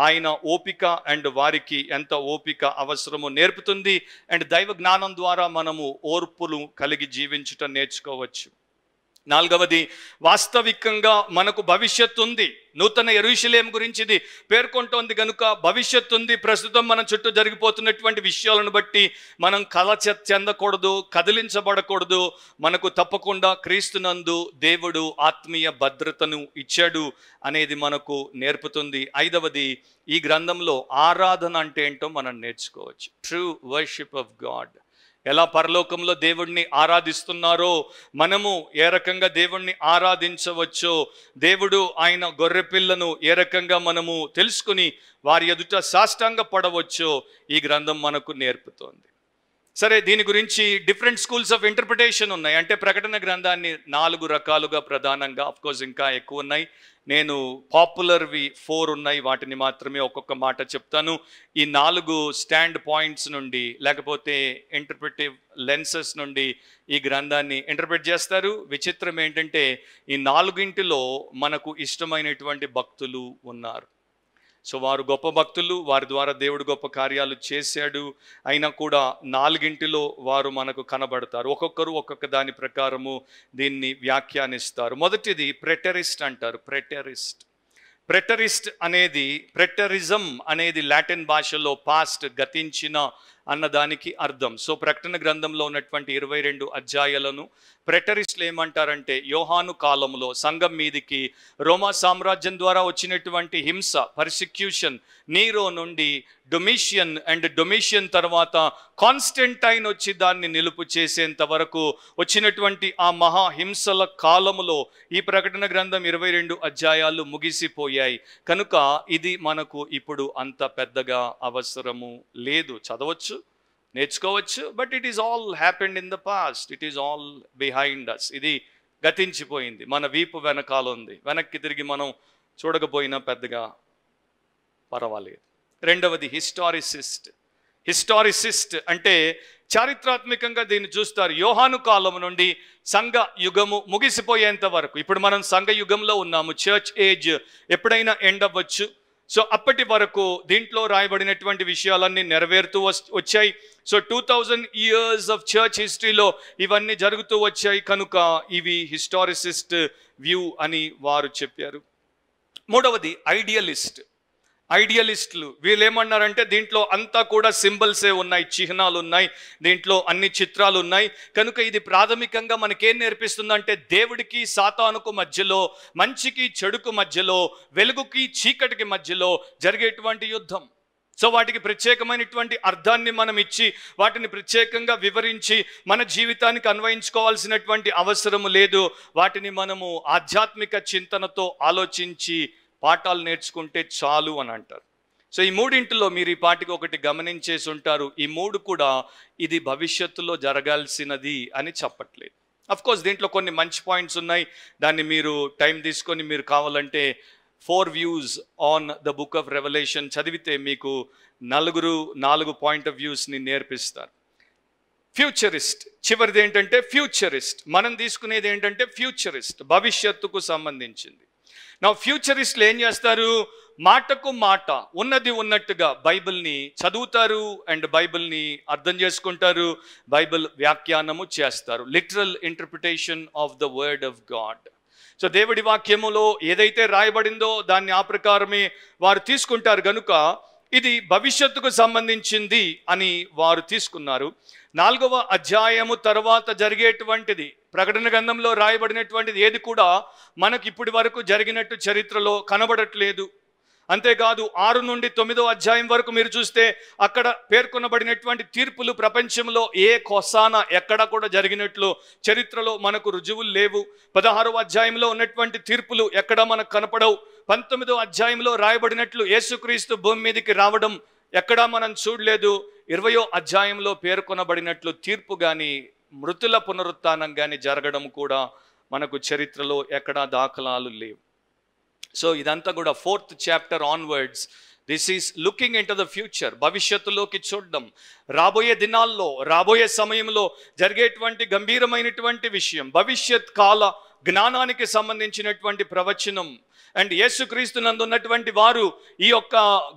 ఆయన ఓపిక అండ్ వారికి ఎంత ఓపిక అవసరమో నేర్పుతుంది అండ్ దైవ జ్ఞానం ద్వారా మనము ఓర్పులు కలిగి జీవించటం నేర్చుకోవచ్చు నాలుగవది వాస్తవికంగా మనకు భవిష్యత్తు ఉంది నూతన గురించి ఇది పేర్కొంటోంది కనుక భవిష్యత్తు ఉంది ప్రస్తుతం మన చుట్టూ జరిగిపోతున్నటువంటి విషయాలను బట్టి మనం కలచ చెందకూడదు కదిలించబడకూడదు మనకు తప్పకుండా క్రీస్తునందు దేవుడు ఆత్మీయ భద్రతను ఇచ్చాడు అనేది మనకు నేర్పుతుంది ఐదవది ఈ గ్రంథంలో ఆరాధన అంటే ఏంటో మనం నేర్చుకోవచ్చు ట్రూ వర్షిప్ ఆఫ్ గాడ్ ఎలా పరలోకంలో దేవుణ్ణి ఆరాధిస్తున్నారో మనము ఏ రకంగా దేవుణ్ణి ఆరాధించవచ్చో దేవుడు ఆయన గొర్రెపిల్లను ఏ రకంగా మనము తెలుసుకుని వారి ఎదుట సాష్టాంగ పడవచ్చో ఈ గ్రంథం మనకు నేర్పుతోంది సరే దీని గురించి డిఫరెంట్ స్కూల్స్ ఆఫ్ ఇంటర్ప్రిటేషన్ ఉన్నాయి అంటే ప్రకటన గ్రంథాన్ని నాలుగు రకాలుగా ప్రధానంగా కోర్స్ ఇంకా ఎక్కువ ఉన్నాయి నేను పాపులర్వి ఫోర్ ఉన్నాయి వాటిని మాత్రమే ఒక్కొక్క మాట చెప్తాను ఈ నాలుగు స్టాండ్ పాయింట్స్ నుండి లేకపోతే ఇంటర్ప్రిటివ్ లెన్సెస్ నుండి ఈ గ్రంథాన్ని ఇంటర్ప్రిట్ చేస్తారు విచిత్రం ఏంటంటే ఈ నాలుగింటిలో మనకు ఇష్టమైనటువంటి భక్తులు ఉన్నారు సో వారు గొప్ప భక్తులు వారి ద్వారా దేవుడు గొప్ప కార్యాలు చేశాడు అయినా కూడా నాలుగింటిలో వారు మనకు కనబడతారు ఒక్కొక్కరు ఒక్కొక్క దాని ప్రకారము దీన్ని వ్యాఖ్యానిస్తారు మొదటిది ప్రెటరిస్ట్ అంటారు ప్రెటరిస్ట్ ప్రెటరిస్ట్ అనేది ప్రెటరిజం అనేది లాటిన్ భాషలో పాస్ట్ గతించిన అన్న దానికి అర్థం సో ప్రకటన గ్రంథంలో ఉన్నటువంటి ఇరవై రెండు అధ్యాయాలను ప్రెటరిస్ట్లు ఏమంటారంటే యోహాను కాలంలో సంఘం మీదికి రోమా సామ్రాజ్యం ద్వారా వచ్చినటువంటి హింస పర్సిక్యూషన్ నీరో నుండి డొమిషియన్ అండ్ డొమిషియన్ తర్వాత కాన్స్టెంటైన్ వచ్చి దాన్ని నిలుపు చేసేంత వరకు వచ్చినటువంటి ఆ మహా హింసల కాలములో ఈ ప్రకటన గ్రంథం ఇరవై రెండు అధ్యాయాలు ముగిసిపోయాయి కనుక ఇది మనకు ఇప్పుడు అంత పెద్దగా అవసరము లేదు చదవచ్చు నేర్చుకోవచ్చు but it is all happened in the past it is all behind us ఇది గతించిపోయింది మన వీపు వెనకాల ఉంది వెనక్కి తిరిగి మనం చూడకపోయినా పెద్దగా పర్వాలేదు రెండవది హిస్టారిసిస్ట్ హిస్టారిసిస్ట్ అంటే చారిత్రాత్మకంగా దీన్ని చూస్తారు యోహాను కాలం నుండి సంఘ యుగము ముగిసిపోయేంత వరకు ఇప్పుడు మనం సంఘ యుగంలో ఉన్నాము చర్చ్ ఏజ్ ఎప్పుడైనా ఎండ్ అవ్వచ్చు సో అప్పటి వరకు దీంట్లో రాయబడినటువంటి విషయాలన్నీ నెరవేరుతూ వచ్చాయి so two thousand years of church హిస్టరీలో ఇవన్నీ జరుగుతూ వచ్చాయి కనుక ఇవి హిస్టారిసిస్ట్ వ్యూ అని వారు చెప్పారు మూడవది ఐడియలిస్ట్ ఐడియలిస్టులు వీళ్ళు ఏమన్నారంటే దీంట్లో అంతా కూడా సింబల్సే ఉన్నాయి చిహ్నాలు ఉన్నాయి దీంట్లో అన్ని చిత్రాలు ఉన్నాయి కనుక ఇది ప్రాథమికంగా మనకేం నేర్పిస్తుందంటే దేవుడికి సాతానుకు మధ్యలో మంచికి చెడుకు మధ్యలో వెలుగుకి చీకటికి మధ్యలో జరిగేటువంటి యుద్ధం సో వాటికి ప్రత్యేకమైనటువంటి అర్థాన్ని మనం ఇచ్చి వాటిని ప్రత్యేకంగా వివరించి మన జీవితానికి అన్వయించుకోవాల్సినటువంటి అవసరము లేదు వాటిని మనము ఆధ్యాత్మిక చింతనతో ఆలోచించి పాఠాలు నేర్చుకుంటే చాలు అని అంటారు సో ఈ మూడింటిలో మీరు ఈ పాటికి ఒకటి గమనించేసి ఉంటారు ఈ మూడు కూడా ఇది భవిష్యత్తులో జరగాల్సినది అని చెప్పట్లేదు అఫ్ కోర్స్ దీంట్లో కొన్ని మంచి పాయింట్స్ ఉన్నాయి దాన్ని మీరు టైం తీసుకొని మీరు కావాలంటే four views on the book of Revelation చదివితే మీకు నలుగురు నాలుగు పాయింట్ ఆఫ్ వ్యూస్ని నేర్పిస్తారు ఫ్యూచరిస్ట్ చివరిది ఏంటంటే ఫ్యూచరిస్ట్ మనం తీసుకునేది ఏంటంటే ఫ్యూచరిస్ట్ భవిష్యత్తుకు సంబంధించింది నా ఫ్యూచరిస్ట్లు ఏం చేస్తారు మాటకు మాట ఉన్నది ఉన్నట్టుగా బైబిల్ని చదువుతారు అండ్ బైబిల్ని అర్థం చేసుకుంటారు బైబిల్ వ్యాఖ్యానము చేస్తారు literal interpretation of the word of God so దేవుడి వాక్యములో ఏదైతే రాయబడిందో దాన్ని ఆ ప్రకారమే వారు తీసుకుంటారు కనుక ఇది భవిష్యత్తుకు సంబంధించింది అని వారు తీసుకున్నారు నాలుగవ అధ్యాయము తర్వాత జరిగేటువంటిది ప్రకటన గ్రంథంలో రాయబడినటువంటిది ఏది కూడా మనకి ఇప్పటి వరకు జరిగినట్టు చరిత్రలో కనబడట్లేదు అంతేకాదు ఆరు నుండి తొమ్మిదో అధ్యాయం వరకు మీరు చూస్తే అక్కడ పేర్కొనబడినటువంటి తీర్పులు ప్రపంచంలో ఏ కొసాన ఎక్కడ కూడా జరిగినట్లు చరిత్రలో మనకు రుజువులు లేవు పదహారవ అధ్యాయంలో ఉన్నటువంటి తీర్పులు ఎక్కడ మనకు కనపడవు పంతొమ్మిదో అధ్యాయంలో రాయబడినట్లు యేసుక్రీస్తు భూమి మీదకి రావడం ఎక్కడా మనం చూడలేదు ఇరవయో అధ్యాయంలో పేర్కొనబడినట్లు తీర్పు కానీ మృతుల పునరుత్నం కానీ జరగడం కూడా మనకు చరిత్రలో ఎక్కడా దాఖలాలు లేవు సో ఇదంతా కూడా fourth chapter onwards this is looking into the future భవిష్యత్తులోకి చూడడం రాబోయే దినాల్లో రాబోయే సమయంలో జరిగేటువంటి గంభీరమైనటువంటి విషయం భవిష్యత్ కాల జ్ఞానానికి సంబంధించినటువంటి ప్రవచనం అండ్ యేసుక్రీస్తు ఉన్నటువంటి వారు ఈ యొక్క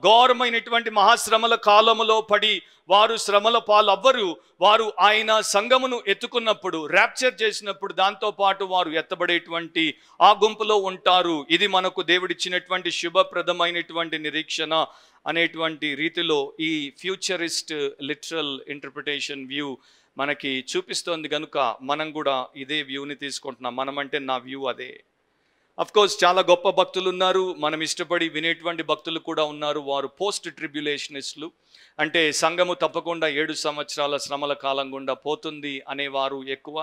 ఘోరమైనటువంటి మహాశ్రమల కాలములో పడి వారు శ్రమల పాలవ్వరు వారు ఆయన సంగమును ఎత్తుకున్నప్పుడు ర్యాప్చర్ చేసినప్పుడు దాంతోపాటు వారు ఎత్తబడేటువంటి ఆ గుంపులో ఉంటారు ఇది మనకు దేవుడిచ్చినటువంటి శుభప్రదమైనటువంటి నిరీక్షణ అనేటువంటి రీతిలో ఈ ఫ్యూచరిస్ట్ లిటరల్ ఇంటర్ప్రిటేషన్ వ్యూ మనకి చూపిస్తోంది కనుక మనం కూడా ఇదే వ్యూని తీసుకుంటున్నాం మనమంటే నా వ్యూ అదే కోర్స్ చాలా గొప్ప భక్తులు ఉన్నారు మనం ఇష్టపడి వినేటువంటి భక్తులు కూడా ఉన్నారు వారు పోస్ట్ ట్రిబ్యులేషనిస్టులు అంటే సంఘము తప్పకుండా ఏడు సంవత్సరాల శ్రమల కాలం గుండా పోతుంది అనేవారు ఎక్కువ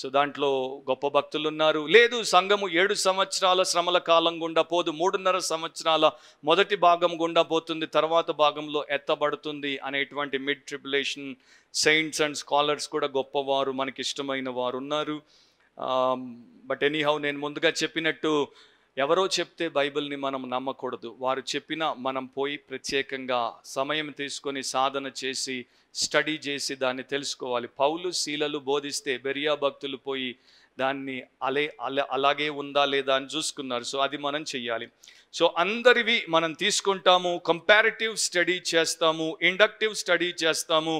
సో దాంట్లో గొప్ప భక్తులు ఉన్నారు లేదు సంఘము ఏడు సంవత్సరాల శ్రమల కాలం గుండా పోదు మూడున్నర సంవత్సరాల మొదటి భాగం గుండా పోతుంది తర్వాత భాగంలో ఎత్తబడుతుంది అనేటువంటి mid tribulation saints and scholars కూడా గొప్పవారు మనకి ఇష్టమైన వారు ఉన్నారు బట్ ఎనీహౌ నేను ముందుగా చెప్పినట్టు ఎవరో చెప్తే బైబిల్ని మనం నమ్మకూడదు వారు చెప్పిన మనం పోయి ప్రత్యేకంగా సమయం తీసుకొని సాధన చేసి స్టడీ చేసి దాన్ని తెలుసుకోవాలి పౌలు శీలలు బోధిస్తే బెరియా భక్తులు పోయి దాన్ని అలే అలా అలాగే ఉందా లేదా అని చూసుకున్నారు సో అది మనం చెయ్యాలి సో అందరివి మనం తీసుకుంటాము కంపారిటివ్ స్టడీ చేస్తాము ఇండక్టివ్ స్టడీ చేస్తాము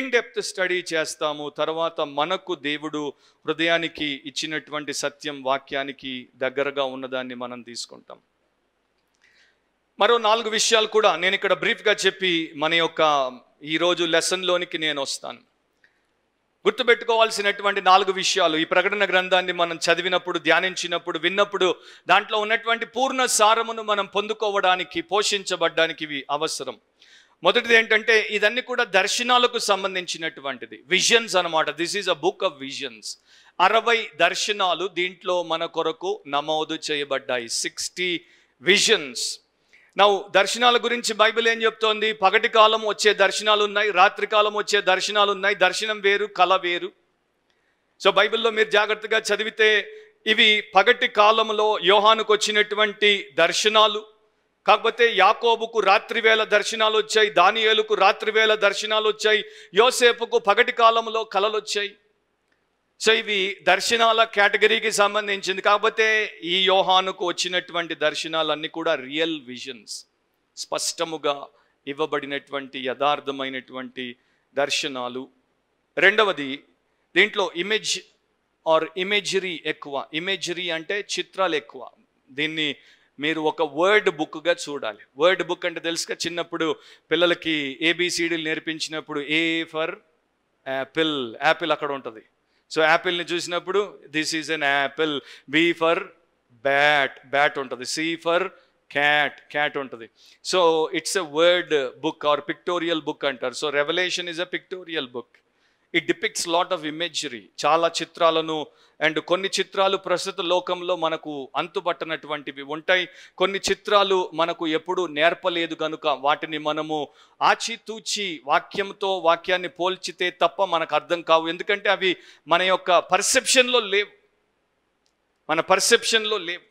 ఇన్డెప్త్ స్టడీ చేస్తాము తర్వాత మనకు దేవుడు హృదయానికి ఇచ్చినటువంటి సత్యం వాక్యానికి దగ్గరగా ఉన్నదాన్ని మనం తీసుకుంటాం మరో నాలుగు విషయాలు కూడా నేను ఇక్కడ బ్రీఫ్గా చెప్పి మన యొక్క ఈరోజు లెసన్లోనికి నేను వస్తాను గుర్తుపెట్టుకోవాల్సినటువంటి నాలుగు విషయాలు ఈ ప్రకటన గ్రంథాన్ని మనం చదివినప్పుడు ధ్యానించినప్పుడు విన్నప్పుడు దాంట్లో ఉన్నటువంటి పూర్ణ సారమును మనం పొందుకోవడానికి పోషించబడ్డానికి ఇవి అవసరం మొదటిది ఏంటంటే ఇదన్నీ కూడా దర్శనాలకు సంబంధించినటువంటిది విజన్స్ అనమాట this is a book of visions అరవై దర్శనాలు దీంట్లో మన కొరకు నమోదు చేయబడ్డాయి సిక్స్టీ విజన్స్ నా దర్శనాల గురించి బైబిల్ ఏం చెప్తోంది పగటి కాలం వచ్చే దర్శనాలు ఉన్నాయి రాత్రి కాలం వచ్చే దర్శనాలు ఉన్నాయి దర్శనం వేరు కళ వేరు సో బైబిల్లో మీరు జాగ్రత్తగా చదివితే ఇవి పగటి కాలంలో యోహానుకు వచ్చినటువంటి దర్శనాలు కాకపోతే యాకోబుకు రాత్రి వేళ దర్శనాలు వచ్చాయి దానియేలుకు రాత్రి వేళ దర్శనాలు వచ్చాయి యోసేపుకు పగటి కాలంలో కళలు వచ్చాయి సో ఇవి దర్శనాల కేటగిరీకి సంబంధించింది కాకపోతే ఈ యోహానుకు వచ్చినటువంటి దర్శనాలన్నీ కూడా రియల్ విజన్స్ స్పష్టముగా ఇవ్వబడినటువంటి యథార్థమైనటువంటి దర్శనాలు రెండవది దీంట్లో ఇమేజ్ ఆర్ ఇమేజరీ ఎక్కువ ఇమేజరీ అంటే చిత్రాలు ఎక్కువ దీన్ని మీరు ఒక వర్డ్ బుక్గా చూడాలి వర్డ్ బుక్ అంటే తెలుసుగా చిన్నప్పుడు పిల్లలకి ఏబిసిడీలు నేర్పించినప్పుడు ఏ ఫర్ యాపిల్ యాపిల్ అక్కడ ఉంటుంది సో యాపిల్ని చూసినప్పుడు this is an apple B for bat bat ఉంటుంది సి ఫర్ క్యాట్ క్యాట్ ఉంటుంది so it's a word book or pictorial book అంటారు so Revelation is a pictorial book it depicts lot of imagery చాలా చిత్రాలను and కొన్ని చిత్రాలు ప్రస్తుత లోకంలో మనకు అంతుబట్టనటువంటివి ఉంటాయి కొన్ని చిత్రాలు మనకు ఎప్పుడూ నేర్పలేదు కనుక వాటిని మనము ఆచితూచి వాక్యంతో వాక్యాన్ని పోల్చితే తప్ప మనకు అర్థం కావు ఎందుకంటే అవి మన యొక్క పర్సెప్షన్లో లేవు మన పర్సెప్షన్లో లేవు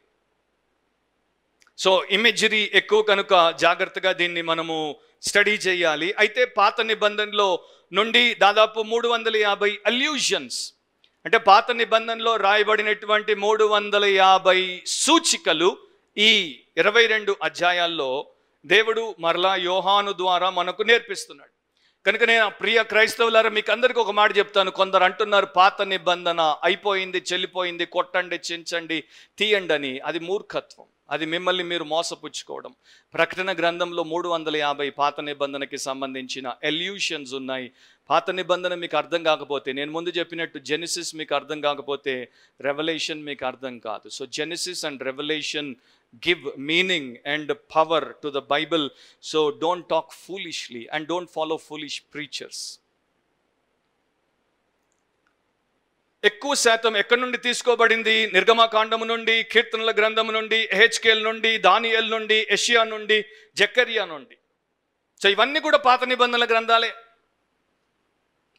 సో ఇమేజరీ ఎక్కువ కనుక జాగ్రత్తగా దీన్ని మనము స్టడీ చేయాలి అయితే పాత నిబంధనలో నుండి దాదాపు మూడు వందల యాభై అల్యూషన్స్ అంటే పాత నిబంధనలో రాయబడినటువంటి మూడు వందల యాభై సూచికలు ఈ ఇరవై రెండు అధ్యాయాల్లో దేవుడు మరలా యోహాను ద్వారా మనకు నేర్పిస్తున్నాడు కనుక నేను ప్రియ క్రైస్తవులారా మీకు అందరికీ ఒక మాట చెప్తాను కొందరు అంటున్నారు పాత నిబంధన అయిపోయింది చెల్లిపోయింది కొట్టండి చించండి తీయండి అని అది మూర్ఖత్వం అది మిమ్మల్ని మీరు మోసపుచ్చుకోవడం ప్రకటన గ్రంథంలో మూడు వందల యాభై పాత నిబంధనకి సంబంధించిన ఎల్యూషన్స్ ఉన్నాయి పాత నిబంధన మీకు అర్థం కాకపోతే నేను ముందు చెప్పినట్టు జెనిసిస్ మీకు అర్థం కాకపోతే రెవల్యూషన్ మీకు అర్థం కాదు so Genesis and Revelation give meaning and power to the Bible. So don't talk foolishly and don't follow foolish preachers ఎక్కువ శాతం ఎక్కడి నుండి తీసుకోబడింది నిర్గమాకాండము నుండి కీర్తనల గ్రంథము నుండి హెచ్కేల్ నుండి దానియల్ నుండి ఎషియా నుండి జక్కరియా నుండి సో ఇవన్నీ కూడా పాత నిబంధనల గ్రంథాలే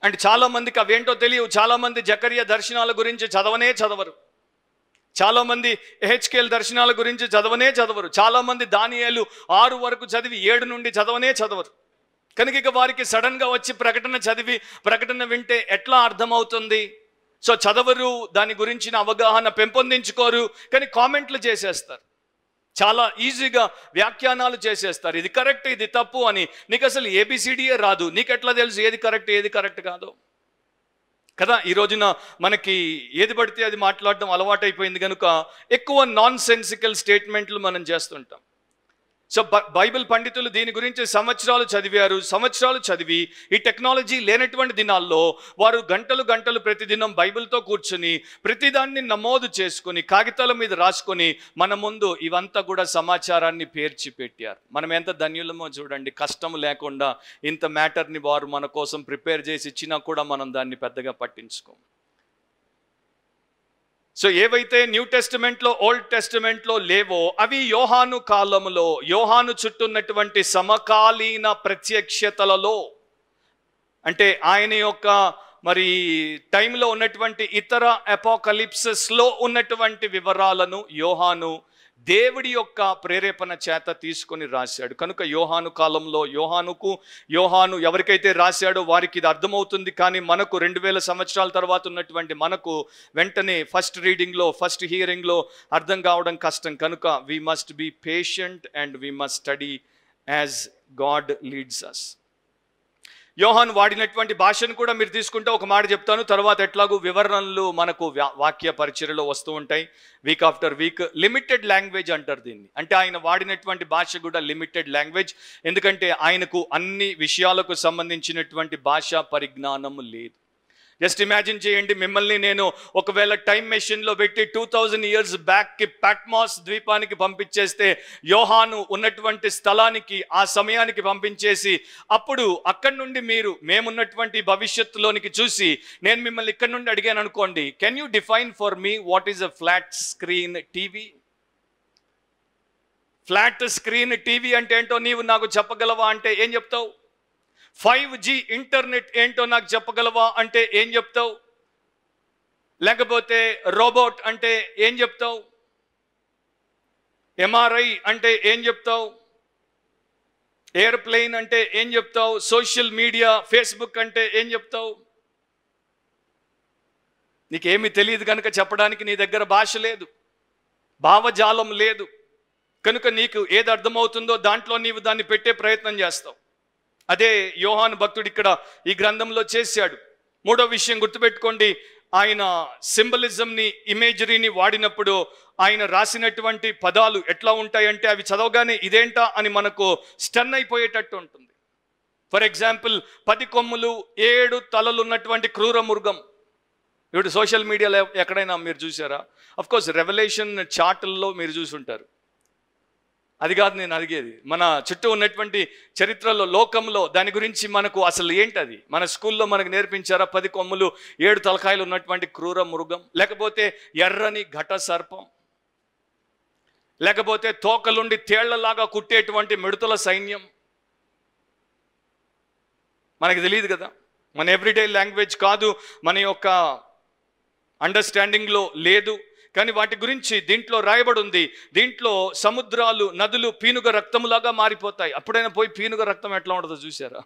అండ్ చాలామందికి అవేంటో తెలియవు చాలామంది జకరియా దర్శనాల గురించి చదవనే చదవరు చాలామంది హెచ్కేఎల్ దర్శనాల గురించి చదవనే చదవరు చాలామంది దానియాలు ఆరు వరకు చదివి ఏడు నుండి చదవనే చదవరు కనుక ఇక వారికి సడన్గా వచ్చి ప్రకటన చదివి ప్రకటన వింటే ఎట్లా అర్థమవుతుంది సో చదవరు దాని గురించిన అవగాహన పెంపొందించుకోరు కానీ కామెంట్లు చేసేస్తారు చాలా ఈజీగా వ్యాఖ్యానాలు చేసేస్తారు ఇది కరెక్ట్ ఇది తప్పు అని నీకు అసలు ఏబిసిడియే రాదు నీకెట్లా తెలుసు ఏది కరెక్ట్ ఏది కరెక్ట్ కాదు కదా ఈ రోజున మనకి ఏది పడితే అది మాట్లాడడం అలవాటైపోయింది కనుక ఎక్కువ నాన్ సెన్సికల్ స్టేట్మెంట్లు మనం చేస్తుంటాం సో బైబిల్ పండితులు దీని గురించి సంవత్సరాలు చదివారు సంవత్సరాలు చదివి ఈ టెక్నాలజీ లేనటువంటి దినాల్లో వారు గంటలు గంటలు ప్రతిదినం బైబిల్తో కూర్చుని ప్రతిదాన్ని నమోదు చేసుకుని కాగితాల మీద రాసుకొని మన ముందు ఇవంతా కూడా సమాచారాన్ని పేర్చి పెట్టారు మనం ఎంత ధన్యులమో చూడండి కష్టం లేకుండా ఇంత మ్యాటర్ని వారు మన కోసం ప్రిపేర్ చేసి ఇచ్చినా కూడా మనం దాన్ని పెద్దగా పట్టించుకోము సో ఏవైతే న్యూ టెస్టిమెంట్లో ఓల్డ్ టెస్టిమెంట్లో లేవో అవి యోహాను కాలంలో యోహాను చుట్టూన్నటువంటి సమకాలీన ప్రత్యక్షతలలో అంటే ఆయన యొక్క మరి టైంలో ఉన్నటువంటి ఇతర అపోకలిప్సెస్లో ఉన్నటువంటి వివరాలను యోహాను దేవుడి యొక్క ప్రేరేపణ చేత తీసుకొని రాశాడు కనుక యోహాను కాలంలో యోహానుకు యోహాను ఎవరికైతే రాశాడో వారికి ఇది అర్థమవుతుంది కానీ మనకు రెండు వేల సంవత్సరాల తర్వాత ఉన్నటువంటి మనకు వెంటనే ఫస్ట్ రీడింగ్లో ఫస్ట్ హియరింగ్లో అర్థం కావడం కష్టం కనుక we must be patient and we must study as God leads us యోహాన్ వాడినటువంటి భాషను కూడా మీరు తీసుకుంటే ఒక మాట చెప్తాను తర్వాత ఎట్లాగూ వివరణలు మనకు వాక్య పరిచయలో వస్తూ ఉంటాయి week after week limited language అంటారు దీన్ని అంటే ఆయన వాడినటువంటి భాష కూడా లిమిటెడ్ లాంగ్వేజ్ ఎందుకంటే ఆయనకు అన్ని విషయాలకు సంబంధించినటువంటి భాషా పరిజ్ఞానం లేదు జస్ట్ ఇమాజిన్ చేయండి మిమ్మల్ని నేను ఒకవేళ టైం మెషిన్లో పెట్టి టూ థౌజండ్ ఇయర్స్ బ్యాక్కి ప్యాట్మాస్ ద్వీపానికి పంపించేస్తే యోహాను ఉన్నటువంటి స్థలానికి ఆ సమయానికి పంపించేసి అప్పుడు అక్కడి నుండి మీరు మేమున్నటువంటి భవిష్యత్తులోనికి చూసి నేను మిమ్మల్ని ఇక్కడ నుండి అడిగాను అనుకోండి can you define for me what is a flat screen TV flat screen TV అంటే ఏంటో నీవు నాకు చెప్పగలవా అంటే ఏం చెప్తావు ఫైవ్ జీ ఇంటర్నెట్ ఏంటో నాకు చెప్పగలవా అంటే ఏం చెప్తావు లేకపోతే రోబోట్ అంటే ఏం చెప్తావు ఎంఆర్ఐ అంటే ఏం చెప్తావు ఎయిర్ప్లెయిన్ అంటే ఏం చెప్తావు సోషల్ మీడియా ఫేస్బుక్ అంటే ఏం చెప్తావు నీకేమి తెలియదు కనుక చెప్పడానికి నీ దగ్గర భాష లేదు భావజాలం లేదు కనుక నీకు ఏది అర్థమవుతుందో దాంట్లో నీవు దాన్ని పెట్టే ప్రయత్నం చేస్తావు అదే యోహాన్ భక్తుడు ఇక్కడ ఈ గ్రంథంలో చేశాడు మూడో విషయం గుర్తుపెట్టుకోండి ఆయన సింబలిజంని ఇమేజరీని వాడినప్పుడు ఆయన రాసినటువంటి పదాలు ఎట్లా ఉంటాయంటే అవి చదవగానే ఇదేంటా అని మనకు స్టన్ అయిపోయేటట్టు ఉంటుంది ఫర్ ఎగ్జాంపుల్ పది కొమ్ములు ఏడు తలలు ఉన్నటువంటి క్రూర మృగం ఇప్పుడు సోషల్ మీడియాలో ఎక్కడైనా మీరు చూసారా అఫ్కోర్స్ రెవల్యూషన్ చార్ట్ల్లో మీరు చూసి ఉంటారు అది కాదు నేను అడిగేది మన చుట్టూ ఉన్నటువంటి చరిత్రలో లోకంలో దాని గురించి మనకు అసలు ఏంటది మన స్కూల్లో మనకు నేర్పించారా పది కొమ్ములు ఏడు తలకాయలు ఉన్నటువంటి క్రూర మృగం లేకపోతే ఎర్రని ఘట సర్పం లేకపోతే తోకలుండి తేళ్లలాగా కుట్టేటువంటి మిడతల సైన్యం మనకి తెలియదు కదా మన ఎవ్రీడే లాంగ్వేజ్ కాదు మన యొక్క అండర్స్టాండింగ్లో లేదు కానీ వాటి గురించి దీంట్లో రాయబడి ఉంది దీంట్లో సముద్రాలు నదులు పీనుగ రక్తములాగా మారిపోతాయి అప్పుడైనా పోయి పీనుగ రక్తం ఎట్లా ఉండదో చూసారా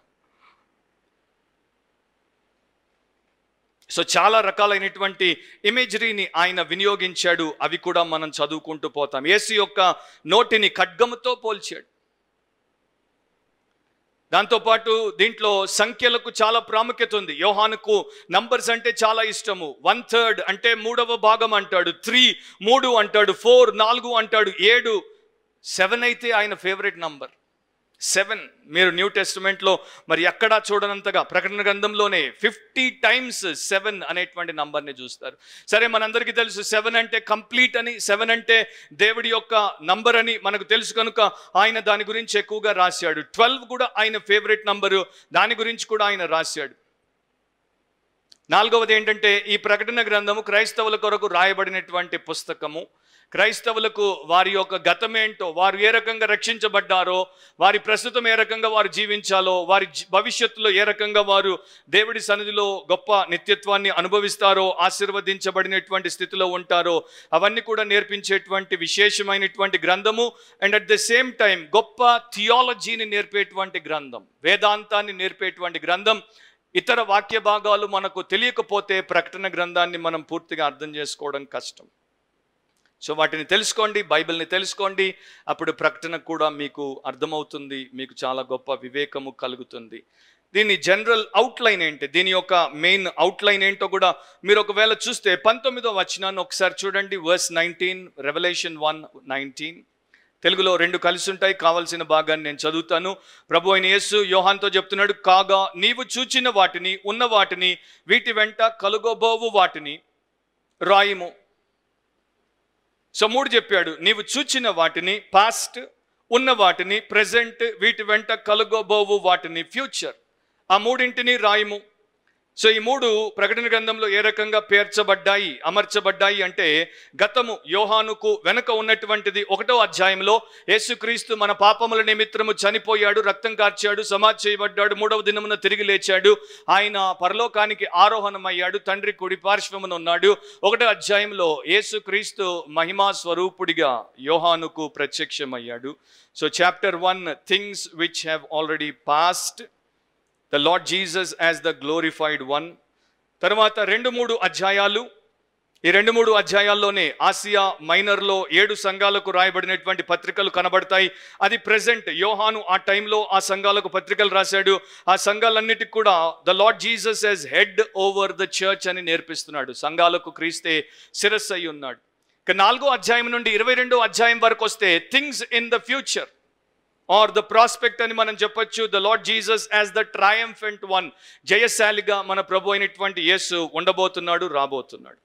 సో చాలా రకాలైనటువంటి ఇమేజరీని ఆయన వినియోగించాడు అవి కూడా మనం చదువుకుంటూ పోతాం ఏసీ యొక్క నోటిని ఖడ్గముతో పోల్చాడు దాంతోపాటు దీంట్లో సంఖ్యలకు చాలా ప్రాముఖ్యత ఉంది యోహానుకు నంబర్స్ అంటే చాలా ఇష్టము వన్ థర్డ్ అంటే మూడవ భాగం అంటాడు త్రీ మూడు అంటాడు ఫోర్ నాలుగు అంటాడు ఏడు సెవెన్ అయితే ఆయన ఫేవరెట్ నంబర్ సెవెన్ మీరు న్యూ టెస్ట్మెంట్లో మరి ఎక్కడా చూడనంతగా ప్రకటన గ్రంథంలోనే ఫిఫ్టీ టైమ్స్ సెవెన్ అనేటువంటి నంబర్ని చూస్తారు సరే మనందరికీ తెలుసు సెవెన్ అంటే కంప్లీట్ అని సెవెన్ అంటే దేవుడి యొక్క నంబర్ అని మనకు తెలుసు కనుక ఆయన దాని గురించి ఎక్కువగా రాశాడు ట్వెల్వ్ కూడా ఆయన ఫేవరెట్ నంబరు దాని గురించి కూడా ఆయన రాశాడు నాలుగవది ఏంటంటే ఈ ప్రకటన గ్రంథము క్రైస్తవుల కొరకు రాయబడినటువంటి పుస్తకము క్రైస్తవులకు వారి యొక్క గతం ఏంటో వారు ఏ రకంగా రక్షించబడ్డారో వారి ప్రస్తుతం ఏ రకంగా వారు జీవించాలో వారి భవిష్యత్తులో ఏ రకంగా వారు దేవుడి సన్నిధిలో గొప్ప నిత్యత్వాన్ని అనుభవిస్తారో ఆశీర్వదించబడినటువంటి స్థితిలో ఉంటారో అవన్నీ కూడా నేర్పించేటువంటి విశేషమైనటువంటి గ్రంథము and at the same time గొప్ప థియాలజీని నేర్పేటువంటి గ్రంథం వేదాంతాన్ని నేర్పేటువంటి గ్రంథం ఇతర వాక్య భాగాలు మనకు తెలియకపోతే ప్రకటన గ్రంథాన్ని మనం పూర్తిగా అర్థం చేసుకోవడం కష్టం సో వాటిని తెలుసుకోండి బైబిల్ని తెలుసుకోండి అప్పుడు ప్రకటన కూడా మీకు అర్థమవుతుంది మీకు చాలా గొప్ప వివేకము కలుగుతుంది దీని జనరల్ అవుట్లైన్ ఏంటి దీని యొక్క మెయిన్ అవుట్లైన్ ఏంటో కూడా మీరు ఒకవేళ చూస్తే పంతొమ్మిదో వచ్చినాను ఒకసారి చూడండి verse nineteen Revelation one nineteen తెలుగులో రెండు కలిసి ఉంటాయి కావలసిన భాగాన్ని నేను చదువుతాను ప్రభు అయిన యేసు యోహాన్తో చెప్తున్నాడు కాగా నీవు చూచిన వాటిని ఉన్న వాటిని వీటి వెంట కలుగోబోవు వాటిని రాయిము సో మూడు చెప్పాడు నీవు చూచిన వాటిని పాస్ట్ ఉన్న వాటిని ప్రజెంట్ వీటి వెంట కలుగోబోవు వాటిని ఫ్యూచర్ ఆ మూడింటిని రాయము సో ఈ మూడు ప్రకటన గ్రంథంలో ఏ రకంగా పేర్చబడ్డాయి అమర్చబడ్డాయి అంటే గతము యోహానుకు వెనక ఉన్నటువంటిది ఒకటో అధ్యాయంలో యేసుక్రీస్తు మన పాపముల నిమిత్తము చనిపోయాడు రక్తం కార్చాడు సమాధి చేయబడ్డాడు మూడవ దినమున తిరిగి లేచాడు ఆయన పరలోకానికి ఆరోహణమయ్యాడు తండ్రి కుడి పార్శ్వమున ఉన్నాడు ఒకటో అధ్యాయంలో యేసుక్రీస్తు మహిమా స్వరూపుడిగా యోహానుకు ప్రత్యక్షమయ్యాడు so chapter one things which have already passed Lord Jesus as the glorified one తర్వాత రెండు మూడు అధ్యాయాలు ఈ రెండు మూడు అధ్యాయాల్లోనే ఆసియా మైనర్లో ఏడు సంఘాలకు రాయబడినటువంటి పత్రికలు కనబడతాయి అది ప్రజెంట్ యోహాను ఆ టైంలో ఆ సంఘాలకు పత్రికలు రాశాడు ఆ సంఘాలన్నిటికి కూడా the Lord Jesus as head over the church అని నేర్పిస్తున్నాడు సంఘాలకు క్రీస్తే శిరస్సు అయి ఉన్నాడు నాలుగో అధ్యాయం నుండి ఇరవై రెండో అధ్యాయం వరకు వస్తే things in the future or the prospect అని మనం చెప్పొచ్చు the Lord Jesus as the triumphant one జయశాలిగా మన ప్రభు అయినటువంటి యేసు ఉండబోతున్నాడు రాబోతున్నాడు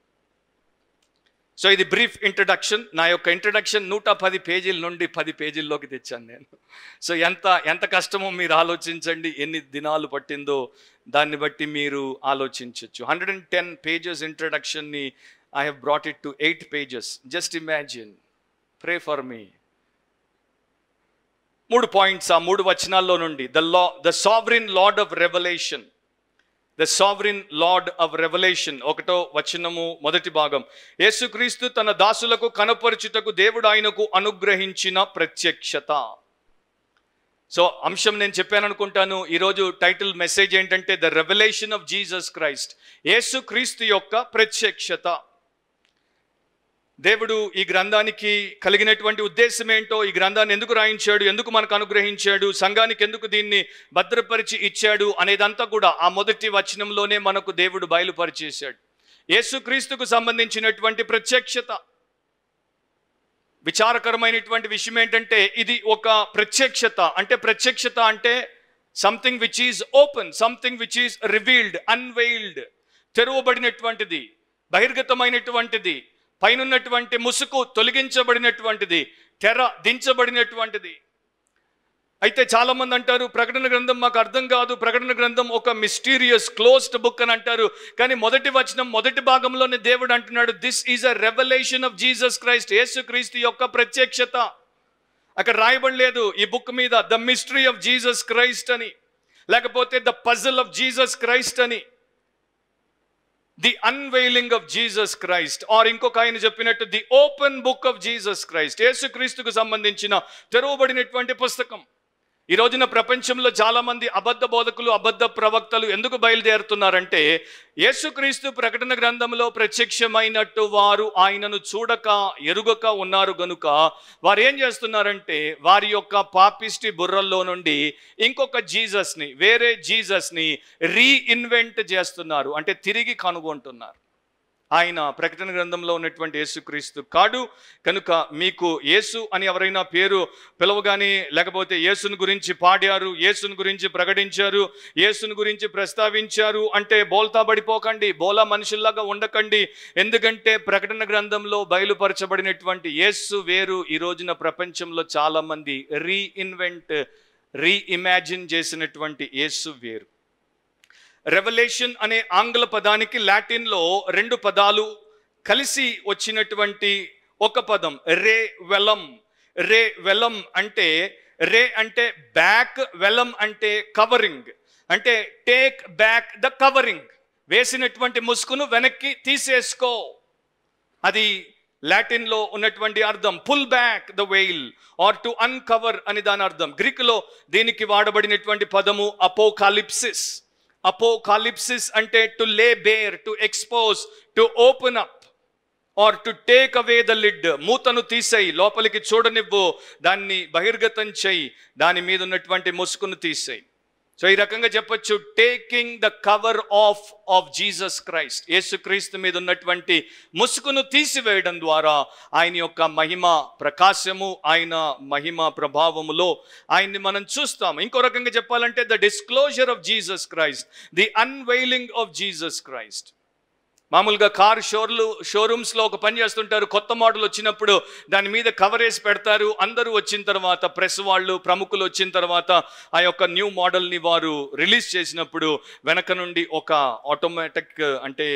సో ఇది బ్రీఫ్ ఇంట్రడక్షన్ నా యొక్క ఇంట్రడక్షన్ నూట పది పేజీల నుండి పది పేజీల్లోకి తెచ్చాను నేను సో ఎంత ఎంత కష్టమో మీరు ఆలోచించండి ఎన్ని దినాలు పట్టిందో దాన్ని బట్టి మీరు ఆలోచించవచ్చు హండ్రెడ్ అండ్ టెన్ పేజెస్ ఇంట్రడక్షన్ని I have brought it to eight pages just imagine pray for me మూడు పాయింట్స్ ఆ మూడు వచనాల్లో నుండి the law the sovereign Lord of Revelation the sovereign Lord of Revelation ఒకటో వచనము మొదటి భాగం యేసుక్రీస్తు తన దాసులకు కనపరుచుటకు దేవుడు ఆయనకు అనుగ్రహించిన ప్రత్యక్షత సో అంశం నేను చెప్పాను అనుకుంటాను ఈరోజు టైటిల్ మెసేజ్ ఏంటంటే the revolution of Jesus Christ యేసుక్రీస్తు యొక్క ప్రత్యక్షత దేవుడు ఈ గ్రంథానికి కలిగినటువంటి ఉద్దేశం ఏంటో ఈ గ్రంథాన్ని ఎందుకు రాయించాడు ఎందుకు మనకు అనుగ్రహించాడు సంఘానికి ఎందుకు దీన్ని భద్రపరిచి ఇచ్చాడు అనేదంతా కూడా ఆ మొదటి వచనంలోనే మనకు దేవుడు బయలుపరిచేశాడు యేసుక్రీస్తుకు సంబంధించినటువంటి ప్రత్యక్షత విచారకరమైనటువంటి విషయం ఏంటంటే ఇది ఒక ప్రత్యక్షత అంటే ప్రత్యక్షత అంటే something which is open something which is revealed unveiled తెరవబడినటువంటిది బహిర్గతమైనటువంటిది పైనన్నటువంటి ముసుకు తొలగించబడినటువంటిది తెర దించబడినటువంటిది అయితే చాలామంది అంటారు ప్రకటన గ్రంథం మాకు అర్థం కాదు ప్రకటన గ్రంథం ఒక మిస్టీరియస్ క్లోజ్డ్ బుక్ అని అంటారు కానీ మొదటి వచనం మొదటి భాగంలోనే దేవుడు అంటున్నాడు this is a revelation of Jesus Christ యేసు క్రీస్తు యొక్క ప్రత్యక్షత అక్కడ రాయబడలేదు ఈ బుక్ మీద the mystery of Jesus Christ అని లేకపోతే the puzzle of Jesus Christ అని the unveiling of Jesus Christ or ఇంకొక ఆయన చెప్పినట్టు the open book of Jesus Christ యేసుక్రీస్తుకు సంబంధించిన తెరవబడినటువంటి పుస్తకం ఈ రోజున ప్రపంచంలో చాలామంది అబద్ధ బోధకులు అబద్ధ ప్రవక్తలు ఎందుకు బయలుదేరుతున్నారంటే యేసుక్రీస్తు ప్రకటన గ్రంథంలో ప్రత్యక్షమైనట్టు వారు ఆయనను చూడక ఎరుగక ఉన్నారు గనుక వారు ఏం చేస్తున్నారంటే వారి యొక్క పాపిస్టి బుర్రల్లో నుండి ఇంకొక జీజస్ని వేరే జీజస్ని రీఇన్వెంట్ చేస్తున్నారు అంటే తిరిగి కనుగొంటున్నారు ఆయన ప్రకటన గ్రంథంలో ఉన్నటువంటి యేసుక్రీస్తు కాడు కనుక మీకు యేసు అని ఎవరైనా పేరు పిలవగానే లేకపోతే యేసును గురించి పాడారు యేసును గురించి ప్రకటించారు యేసును గురించి ప్రస్తావించారు అంటే బోల్తా పడిపోకండి బోలా మనుషుల్లాగా ఉండకండి ఎందుకంటే ప్రకటన గ్రంథంలో బయలుపరచబడినటువంటి యేసు వేరు ఈ రోజున ప్రపంచంలో చాలామంది రీఇన్వెంట్ రీఇమాజిన్ చేసినటువంటి యేసు వేరు రెవల్యూషన్ అనే ఆంగ్ల పదానికి లాటిన్లో రెండు పదాలు కలిసి వచ్చినటువంటి ఒక పదం రే వెలం రే వెలం అంటే రే అంటే బ్యాక్ వెలం అంటే కవరింగ్ అంటే టేక్ బ్యాక్ ద కవరింగ్ వేసినటువంటి ముసుగును వెనక్కి తీసేసుకో అది లాటిన్లో ఉన్నటువంటి అర్థం pull back the veil or to uncover అని దాని అర్థం గ్రీకులో దీనికి వాడబడినటువంటి పదము అపోకాలిప్సిస్ అపోకాలిప్సిస్ అంటే to lay bare to expose to open up or to take away the lid మూతను తీసేయి లోపలికి చూడనివ్వు దాన్ని బహిర్గతం చేయి దాని మీద ఉన్నటువంటి ముసుకును తీసేయి సో ఈ రకంగా చెప్పొచ్చు taking the cover off of Jesus Christ యేసుక్రీస్తు మీద ఉన్నటువంటి ముసుగును తీసివేయడం ద్వారా ఆయన యొక్క మహిమ ప్రకాశము ఆయన మహిమ ప్రభావములో ఆయన్ని మనం చూస్తాం ఇంకో రకంగా చెప్పాలంటే the disclosure of Jesus Christ the unveiling of Jesus Christ మామూలుగా కార్ షోర్లు షోరూమ్స్లో ఒక పని చేస్తుంటారు కొత్త మోడల్ వచ్చినప్పుడు దాని మీద కవర్ వేసి పెడతారు అందరూ వచ్చిన తర్వాత ప్రెస్ వాళ్ళు ప్రముఖులు వచ్చిన తర్వాత ఆ యొక్క న్యూ మోడల్ని వారు రిలీజ్ చేసినప్పుడు వెనక నుండి ఒక ఆటోమేటిక్ అంటే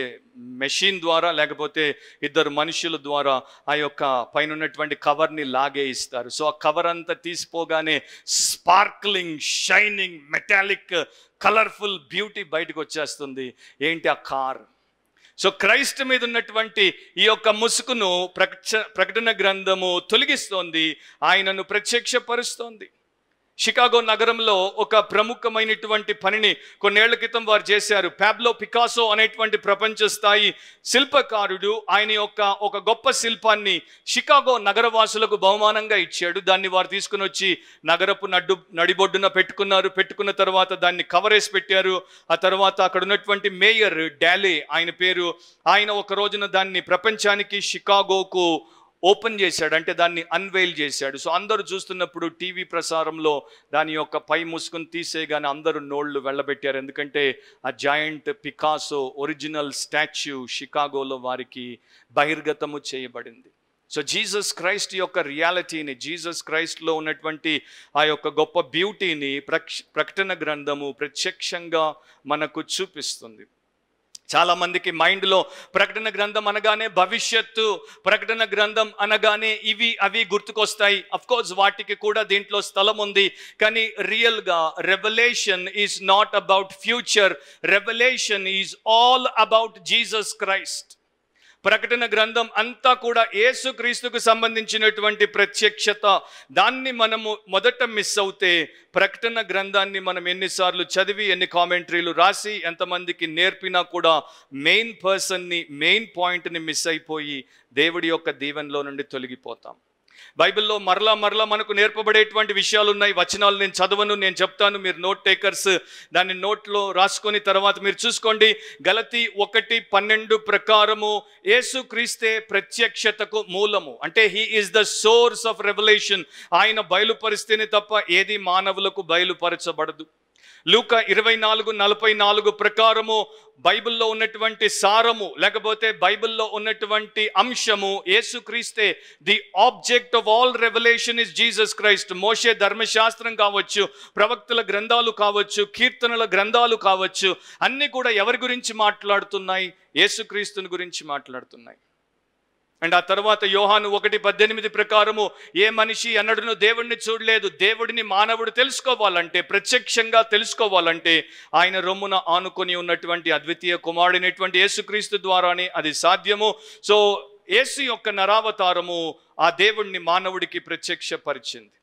మెషిన్ ద్వారా లేకపోతే ఇద్దరు మనుషుల ద్వారా ఆ యొక్క పైన ఉన్నటువంటి కవర్ని లాగే ఇస్తారు సో ఆ కవర్ అంతా తీసిపోగానే sparkling shining metallic colourful beauty బయటకు వచ్చేస్తుంది ఏంటి ఆ కార్ సో క్రైస్ట్ మీద ఉన్నటువంటి ఈ యొక్క ముసుగును ప్రకట ప్రకటన గ్రంథము తొలగిస్తోంది ఆయనను ప్రత్యక్షపరుస్తోంది షికాగో నగరంలో ఒక ప్రముఖమైనటువంటి పనిని కొన్నేళ్ల క్రితం వారు చేశారు ప్యాబ్లో పికాసో అనేటువంటి ప్రపంచ స్థాయి శిల్పకారుడు ఆయన యొక్క ఒక గొప్ప శిల్పాన్ని షికాగో నగరవాసులకు బహుమానంగా ఇచ్చాడు దాన్ని వారు తీసుకుని వచ్చి నగరపు నడ్డు నడిబొడ్డున పెట్టుకున్నారు పెట్టుకున్న తర్వాత దాన్ని కవరేసి పెట్టారు ఆ తర్వాత అక్కడ ఉన్నటువంటి మేయర్ డాలే ఆయన పేరు ఆయన ఒక రోజున దాన్ని ప్రపంచానికి షికాగోకు ఓపెన్ చేశాడు అంటే దాన్ని అన్వేల్ చేశాడు సో అందరూ చూస్తున్నప్పుడు టీవీ ప్రసారంలో దాని యొక్క పై ముసుకుని తీసేయగానే అందరూ నోళ్లు వెళ్ళబెట్టారు ఎందుకంటే ఆ జాయింట్ పికాసో ఒరిజినల్ స్టాచ్యూ షికాగోలో వారికి బహిర్గతము చేయబడింది సో జీసస్ క్రైస్ట్ యొక్క రియాలిటీని జీసస్ క్రైస్ట్లో ఉన్నటువంటి ఆ యొక్క గొప్ప బ్యూటీని ప్రక్ష ప్రకటన గ్రంథము ప్రత్యక్షంగా మనకు చూపిస్తుంది చాలామందికి మైండ్లో ప్రకటన గ్రంథం అనగానే భవిష్యత్తు ప్రకటన గ్రంథం అనగానే ఇవి అవి గుర్తుకొస్తాయి కోర్స్ వాటికి కూడా దీంట్లో స్థలం ఉంది కానీ రియల్గా Revelation is not about future Revelation is all about Jesus Christ ప్రకటన గ్రంథం అంతా కూడా ఏసుక్రీస్తుకు సంబంధించినటువంటి ప్రత్యక్షత దాన్ని మనము మొదట మిస్ అవుతే ప్రకటన గ్రంథాన్ని మనం ఎన్నిసార్లు చదివి ఎన్ని కామెంటరీలు రాసి ఎంతమందికి నేర్పినా కూడా మెయిన్ పర్సన్ని మెయిన్ పాయింట్ని మిస్ అయిపోయి దేవుడి యొక్క దీవెనలో నుండి తొలగిపోతాం బైబిల్లో మరలా మరలా మనకు నేర్పబడేటువంటి విషయాలు ఉన్నాయి వచనాలు నేను చదవను నేను చెప్తాను మీరు నోట్ టేకర్స్ దాన్ని నోట్లో రాసుకొని తర్వాత మీరు చూసుకోండి గలతి ఒకటి పన్నెండు ప్రకారము యేసు క్రీస్తే ప్రత్యక్షతకు మూలము అంటే he is the source of revelation ఆయన బయలుపరిస్తేనే తప్ప ఏది మానవులకు బయలుపరచబడదు లూక ఇరవై నాలుగు నలభై నాలుగు ప్రకారము బైబిల్లో ఉన్నటువంటి సారము లేకపోతే బైబిల్లో ఉన్నటువంటి అంశము యేసుక్రీస్తే the object of all revelation is Jesus Christ మోషే ధర్మశాస్త్రం కావచ్చు ప్రవక్తల గ్రంథాలు కావచ్చు కీర్తనల గ్రంథాలు కావచ్చు అన్నీ కూడా ఎవరి గురించి మాట్లాడుతున్నాయి యేసుక్రీస్తుని గురించి మాట్లాడుతున్నాయి అండ్ ఆ తర్వాత యోహాను ఒకటి పద్దెనిమిది ప్రకారము ఏ మనిషి అన్నడును దేవుడిని చూడలేదు దేవుడిని మానవుడు తెలుసుకోవాలంటే ప్రత్యక్షంగా తెలుసుకోవాలంటే ఆయన రొమ్మున ఆనుకొని ఉన్నటువంటి అద్వితీయ కుమారుడైనటువంటి యేసుక్రీస్తు ద్వారానే అది సాధ్యము సో యేసు యొక్క నరావతారము ఆ దేవుడిని మానవుడికి ప్రత్యక్షపరిచింది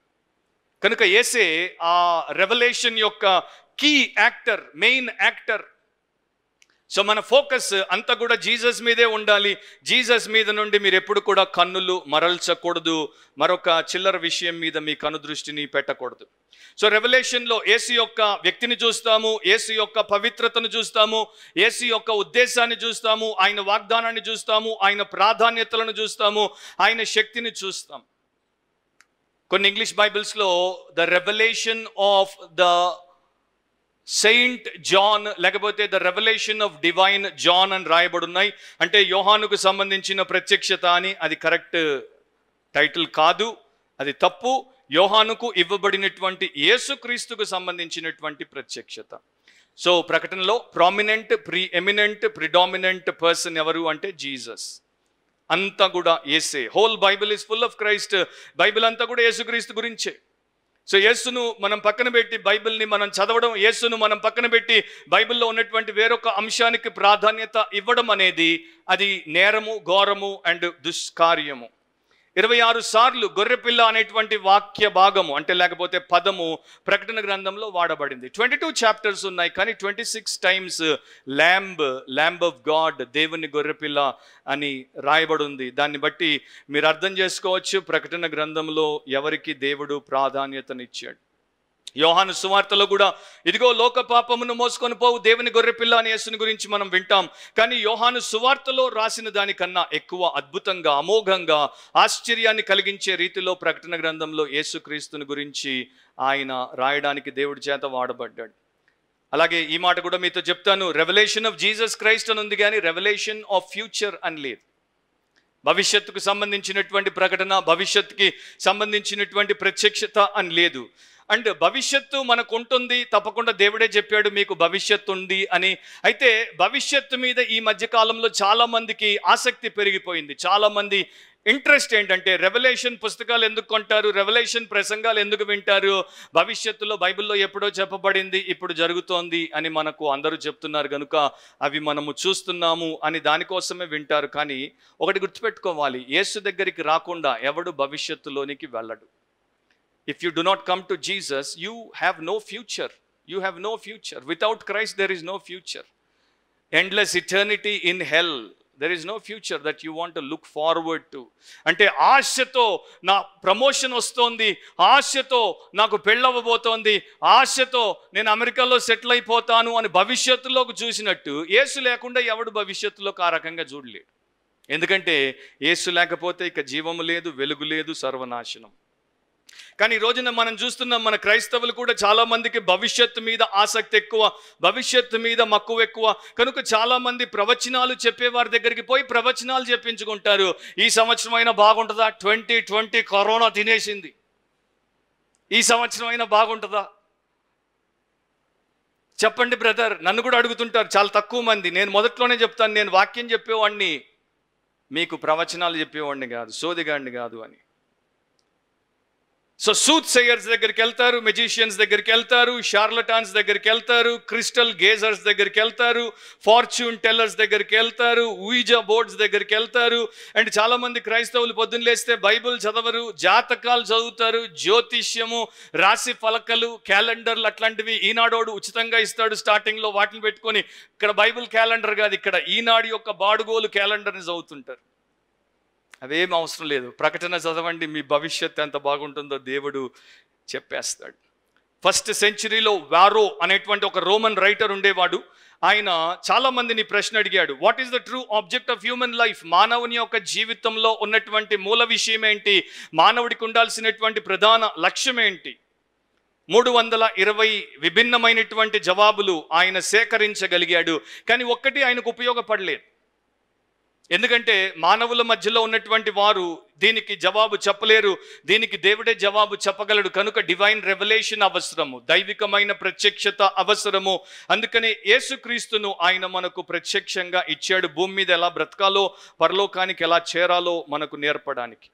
కనుక ఏసే ఆ రెవల్యూషన్ యొక్క key actor main actor so మన ఫోకస్ అంతా కూడా జీసస్ మీదే ఉండాలి జీసస్ మీద నుండి మీరు ఎప్పుడు కూడా కన్నులు మరల్చకూడదు మరొక చిల్లర విషయం మీద మీ కను దృష్టిని పెట్టకూడదు సో రెవల్యూషన్లో ఏసు యొక్క వ్యక్తిని చూస్తాము ఏసు యొక్క పవిత్రతను చూస్తాము ఏసు యొక్క ఉద్దేశాన్ని చూస్తాము ఆయన వాగ్దానాన్ని చూస్తాము ఆయన ప్రాధాన్యతలను చూస్తాము ఆయన శక్తిని చూస్తాం కొన్ని ఇంగ్లీష్ బైబిల్స్లో the revolution of the Saint John లేకపోతే the revolution of Divine John అని రాయబడి ఉన్నాయి అంటే యోహానుకు సంబంధించిన ప్రత్యక్షత అని అది కరెక్ట్ టైటిల్ కాదు అది తప్పు యోహానుకు ఇవ్వబడినటువంటి యేసుక్రీస్తుకు సంబంధించినటువంటి ప్రత్యక్షత సో ప్రకటనలో prominent preeminent predominant person ఎవరు అంటే జీసస్ అంతా కూడా ఏసే whole Bible is full of Christ Bible అంతా కూడా యేసుక్రీస్తు గురించే సో యేసును మనం పక్కన పెట్టి బైబిల్ని మనం చదవడం యేసును మనం పక్కన పెట్టి బైబిల్లో ఉన్నటువంటి వేరొక అంశానికి ప్రాధాన్యత ఇవ్వడం అనేది అది నేరము ఘోరము అండ్ దుష్కార్యము ఇరవై ఆరు సార్లు గొర్రెపిల్ల అనేటువంటి వాక్య భాగము అంటే లేకపోతే పదము ప్రకటన గ్రంథంలో వాడబడింది ట్వంటీ టూ చాప్టర్స్ ఉన్నాయి కానీ twenty six times lamb lamb of God దేవుని గొర్రెపిల్ల అని ఉంది దాన్ని బట్టి మీరు అర్థం చేసుకోవచ్చు ప్రకటన గ్రంథంలో ఎవరికి దేవుడు ప్రాధాన్యతనిచ్చాడు యోహాను సువార్తలో కూడా ఇదిగో లోక పాపమును మోసుకొని పోవు దేవుని గొర్రెపిల్ల అని యేసుని గురించి మనం వింటాం కానీ యోహాను సువార్తలో రాసిన దానికన్నా ఎక్కువ అద్భుతంగా అమోఘంగా ఆశ్చర్యాన్ని కలిగించే రీతిలో ప్రకటన గ్రంథంలో యేసుక్రీస్తుని గురించి ఆయన రాయడానికి దేవుడి చేత వాడబడ్డాడు అలాగే ఈ మాట కూడా మీతో చెప్తాను రెవల్యూషన్ ఆఫ్ జీసస్ క్రైస్ట్ అని ఉంది కానీ రెవల్యూషన్ ఆఫ్ ఫ్యూచర్ అని లేదు భవిష్యత్తుకు సంబంధించినటువంటి ప్రకటన భవిష్యత్తుకి సంబంధించినటువంటి ప్రత్యక్షత అని లేదు అండ్ భవిష్యత్తు మనకు ఉంటుంది తప్పకుండా దేవుడే చెప్పాడు మీకు భవిష్యత్తు ఉంది అని అయితే భవిష్యత్తు మీద ఈ మధ్య కాలంలో చాలామందికి ఆసక్తి పెరిగిపోయింది చాలామంది ఇంట్రెస్ట్ ఏంటంటే రెవల్యూషన్ పుస్తకాలు ఎందుకు కొంటారు రెవల్యూషన్ ప్రసంగాలు ఎందుకు వింటారు భవిష్యత్తులో బైబిల్లో ఎప్పుడో చెప్పబడింది ఇప్పుడు జరుగుతోంది అని మనకు అందరూ చెప్తున్నారు కనుక అవి మనము చూస్తున్నాము అని దానికోసమే వింటారు కానీ ఒకటి గుర్తుపెట్టుకోవాలి యేసు దగ్గరికి రాకుండా ఎవడు భవిష్యత్తులోనికి వెళ్ళడు if you do not come to Jesus you have no future you have no future without Christ there is no future endless eternity in hell there is no future that you want look forward to అంటే ఆశతో నా promotion వస్తోంది ఆశతో నాకు పెళ్ళవ్వబోతోంది ఆశతో నేను అమెరికాలో settle అయిపోతాను అని భవిష్యత్తులోకి చూసినట్టు ఏసు లేకుండా ఎవడు భవిష్యత్తులోకి ఆ రకంగా చూడలేడు ఎందుకంటే ఏసు లేకపోతే ఇక జీవము లేదు వెలుగు లేదు సర్వనాశనం కానీ ఈ రోజున మనం చూస్తున్నాం మన క్రైస్తవులు కూడా చాలామందికి భవిష్యత్తు మీద ఆసక్తి ఎక్కువ భవిష్యత్తు మీద మక్కువ ఎక్కువ కనుక చాలామంది ప్రవచనాలు చెప్పేవారి దగ్గరికి పోయి ప్రవచనాలు చెప్పించుకుంటారు ఈ సంవత్సరం అయినా బాగుంటుందా ట్వంటీ ట్వంటీ కరోనా తినేసింది ఈ సంవత్సరం అయినా బాగుంటుందా చెప్పండి బ్రదర్ నన్ను కూడా అడుగుతుంటారు చాలా తక్కువ మంది నేను మొదట్లోనే చెప్తాను నేను వాక్యం చెప్పేవాడిని మీకు ప్రవచనాలు చెప్పేవాడిని కాదు సోదిగాడిని కాదు అని సో సూత్ సెయర్స్ దగ్గరికి వెళ్తారు మెజిషియన్స్ దగ్గరికి వెళ్తారు షార్లటాన్స్ దగ్గరికి వెళ్తారు క్రిస్టల్ గేజర్స్ దగ్గరికి వెళ్తారు ఫార్చ్యూన్ టెల్లర్స్ దగ్గరికి వెళ్తారు ఊయిజా బోర్డ్స్ దగ్గరికి వెళ్తారు అండ్ చాలామంది క్రైస్తవులు పొద్దున్న లేస్తే బైబిల్ చదవరు జాతకాలు చదువుతారు జ్యోతిష్యము రాశి ఫలకలు క్యాలెండర్లు అట్లాంటివి ఈనాడోడు ఉచితంగా ఇస్తాడు స్టార్టింగ్లో వాటిని పెట్టుకొని ఇక్కడ బైబిల్ క్యాలెండర్ కాదు ఇక్కడ ఈనాడు యొక్క బాడుగోలు క్యాలెండర్ని చదువుతుంటారు అదేం అవసరం లేదు ప్రకటన చదవండి మీ భవిష్యత్ ఎంత బాగుంటుందో దేవుడు చెప్పేస్తాడు ఫస్ట్ సెంచరీలో వారో అనేటువంటి ఒక రోమన్ రైటర్ ఉండేవాడు ఆయన చాలామందిని ప్రశ్న అడిగాడు what is the true object of human life మానవుని యొక్క జీవితంలో ఉన్నటువంటి మూల విషయం ఏంటి మానవుడికి ఉండాల్సినటువంటి ప్రధాన లక్ష్యం ఏంటి మూడు వందల ఇరవై విభిన్నమైనటువంటి జవాబులు ఆయన సేకరించగలిగాడు కానీ ఒక్కటి ఆయనకు ఉపయోగపడలేదు ఎందుకంటే మానవుల మధ్యలో ఉన్నటువంటి వారు దీనికి జవాబు చెప్పలేరు దీనికి దేవుడే జవాబు చెప్పగలడు కనుక డివైన్ రెవల్యూషన్ అవసరము దైవికమైన ప్రత్యక్షత అవసరము అందుకనే యేసుక్రీస్తును ఆయన మనకు ప్రత్యక్షంగా ఇచ్చాడు భూమి మీద ఎలా బ్రతకాలో పరలోకానికి ఎలా చేరాలో మనకు నేర్పడానికి